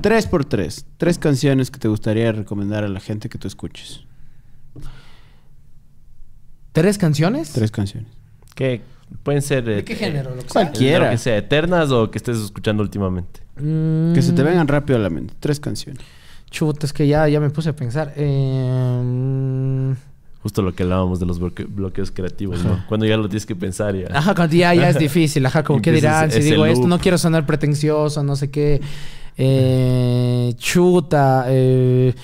Tres por tres. Tres canciones que te gustaría recomendar a la gente que tú escuches. ¿Tres canciones? Tres canciones. Que pueden ser. ¿De eh, qué género? Lo que cualquiera. Sea. que sea, eternas o que estés escuchando últimamente. Mm. Que se te vengan rápido a la mente. Tres canciones. Chuta, es que ya, ya me puse a pensar. Em, Justo lo que hablábamos de los bloqueos creativos, ¿no? Cuando ya lo tienes que pensar ya. Ajá, cuando ya, es difícil. Ajá, como qué dirán si digo esto, no quiero sonar pretencioso, no sé qué. Eh, chuta. Eh,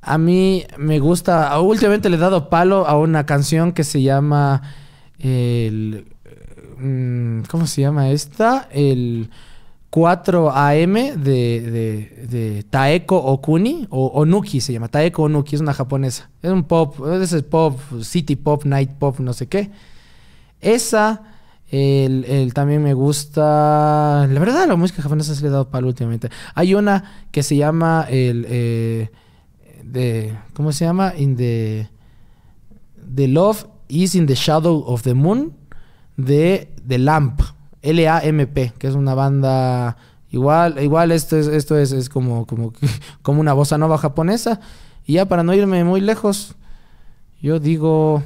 a mí me gusta. Últimamente le he dado palo a una canción que se llama. El, mm, ¿Cómo se llama esta? El 4AM de, de, Taeko Okuni. O Onuki se llama. Taeko Onuki es una japonesa. Es un pop. Es pop. City pop, night pop, no sé qué. Esa el, también me gusta. La verdad, la música japonesa se le ha dado palo últimamente. Hay una que se llama el. Eh, de, ¿Cómo se llama? In the. The Love is in the Shadow of the Moon. De The Lamp. L-A-M-P. Que es una banda. Igual, igual esto es, esto es, como, como, como una bossa nova japonesa. Y ya para no irme muy lejos. Yo digo.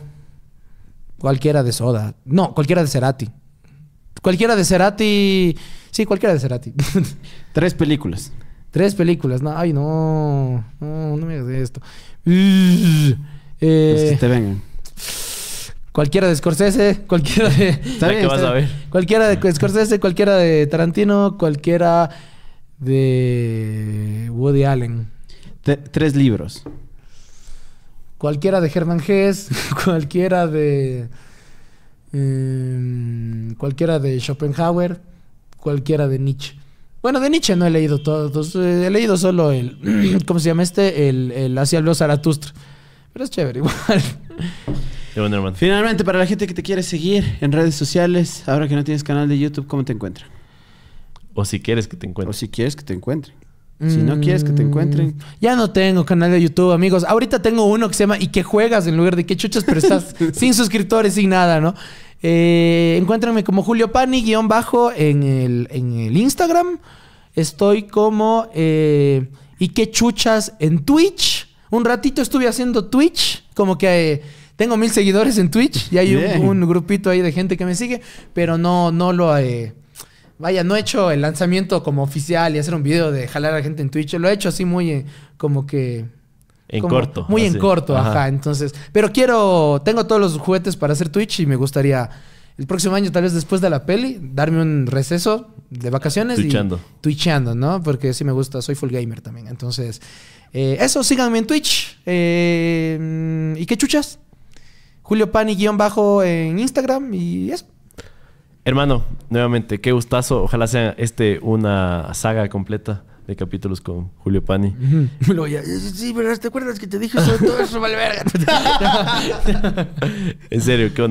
Cualquiera de Soda. No, cualquiera de Cerati. Cualquiera de Cerati. Sí, cualquiera de Cerati. Tres películas. Tres películas. ay, no. No, me hagas esto. Eh, que te vengan. Cualquiera de Scorsese, cualquiera de. ¿Sabes qué vas a ver? Cualquiera de Scorsese, cualquiera de Tarantino, cualquiera de Woody Allen. tres libros. Cualquiera de Germán Hess, cualquiera de. Em, cualquiera de Schopenhauer, cualquiera de Nietzsche. Bueno, de Nietzsche no he leído todos, eh, he leído solo el. ¿Cómo se llama este? El, el Hacia Zaratustra. Pero es chévere, igual. Finalmente, para la gente que te quiere seguir en redes sociales, ahora que no tienes canal de YouTube, ¿cómo te encuentran? O si quieres que te encuentren. O si quieres que te encuentren. Si no quieres que te mm. encuentren. Ya no tengo canal de YouTube, amigos. Ahorita tengo uno que se llama ¿Y que juegas? En lugar de ¿Qué chuchas? Pero estás sin suscriptores, sin nada, ¿no? Eh, encuéntrenme como Julio Pani, guión bajo, en el, Instagram. Estoy como eh, ¿Y qué chuchas? En Twitch. Un ratito estuve haciendo Twitch. Como que... Eh, tengo mil seguidores en Twitch y hay un, grupito ahí de gente que me sigue, pero no, no lo... he eh, Vaya, no he hecho el lanzamiento como oficial y hacer un video de jalar a la gente en Twitch. Lo he hecho así muy eh, como que... En corto. Muy en corto, ajá. Entonces, pero quiero... Tengo todos los juguetes para hacer Twitch y me gustaría el próximo año, tal vez después de la peli, darme un receso de vacaciones. Twitchando. twitchando, ¿no? Porque sí me gusta, soy full gamer también. Entonces, eh, eso, síganme en Twitch. Eh, mm, ¿Y qué chuchas? Julio Pani-bajo en Instagram y eso. Hermano, nuevamente, qué gustazo. Ojalá sea este una saga completa de capítulos con Julio Pani. sí, ¿verdad? ¿Te acuerdas que te dije sobre todo eso, vale verga? en serio, qué onda?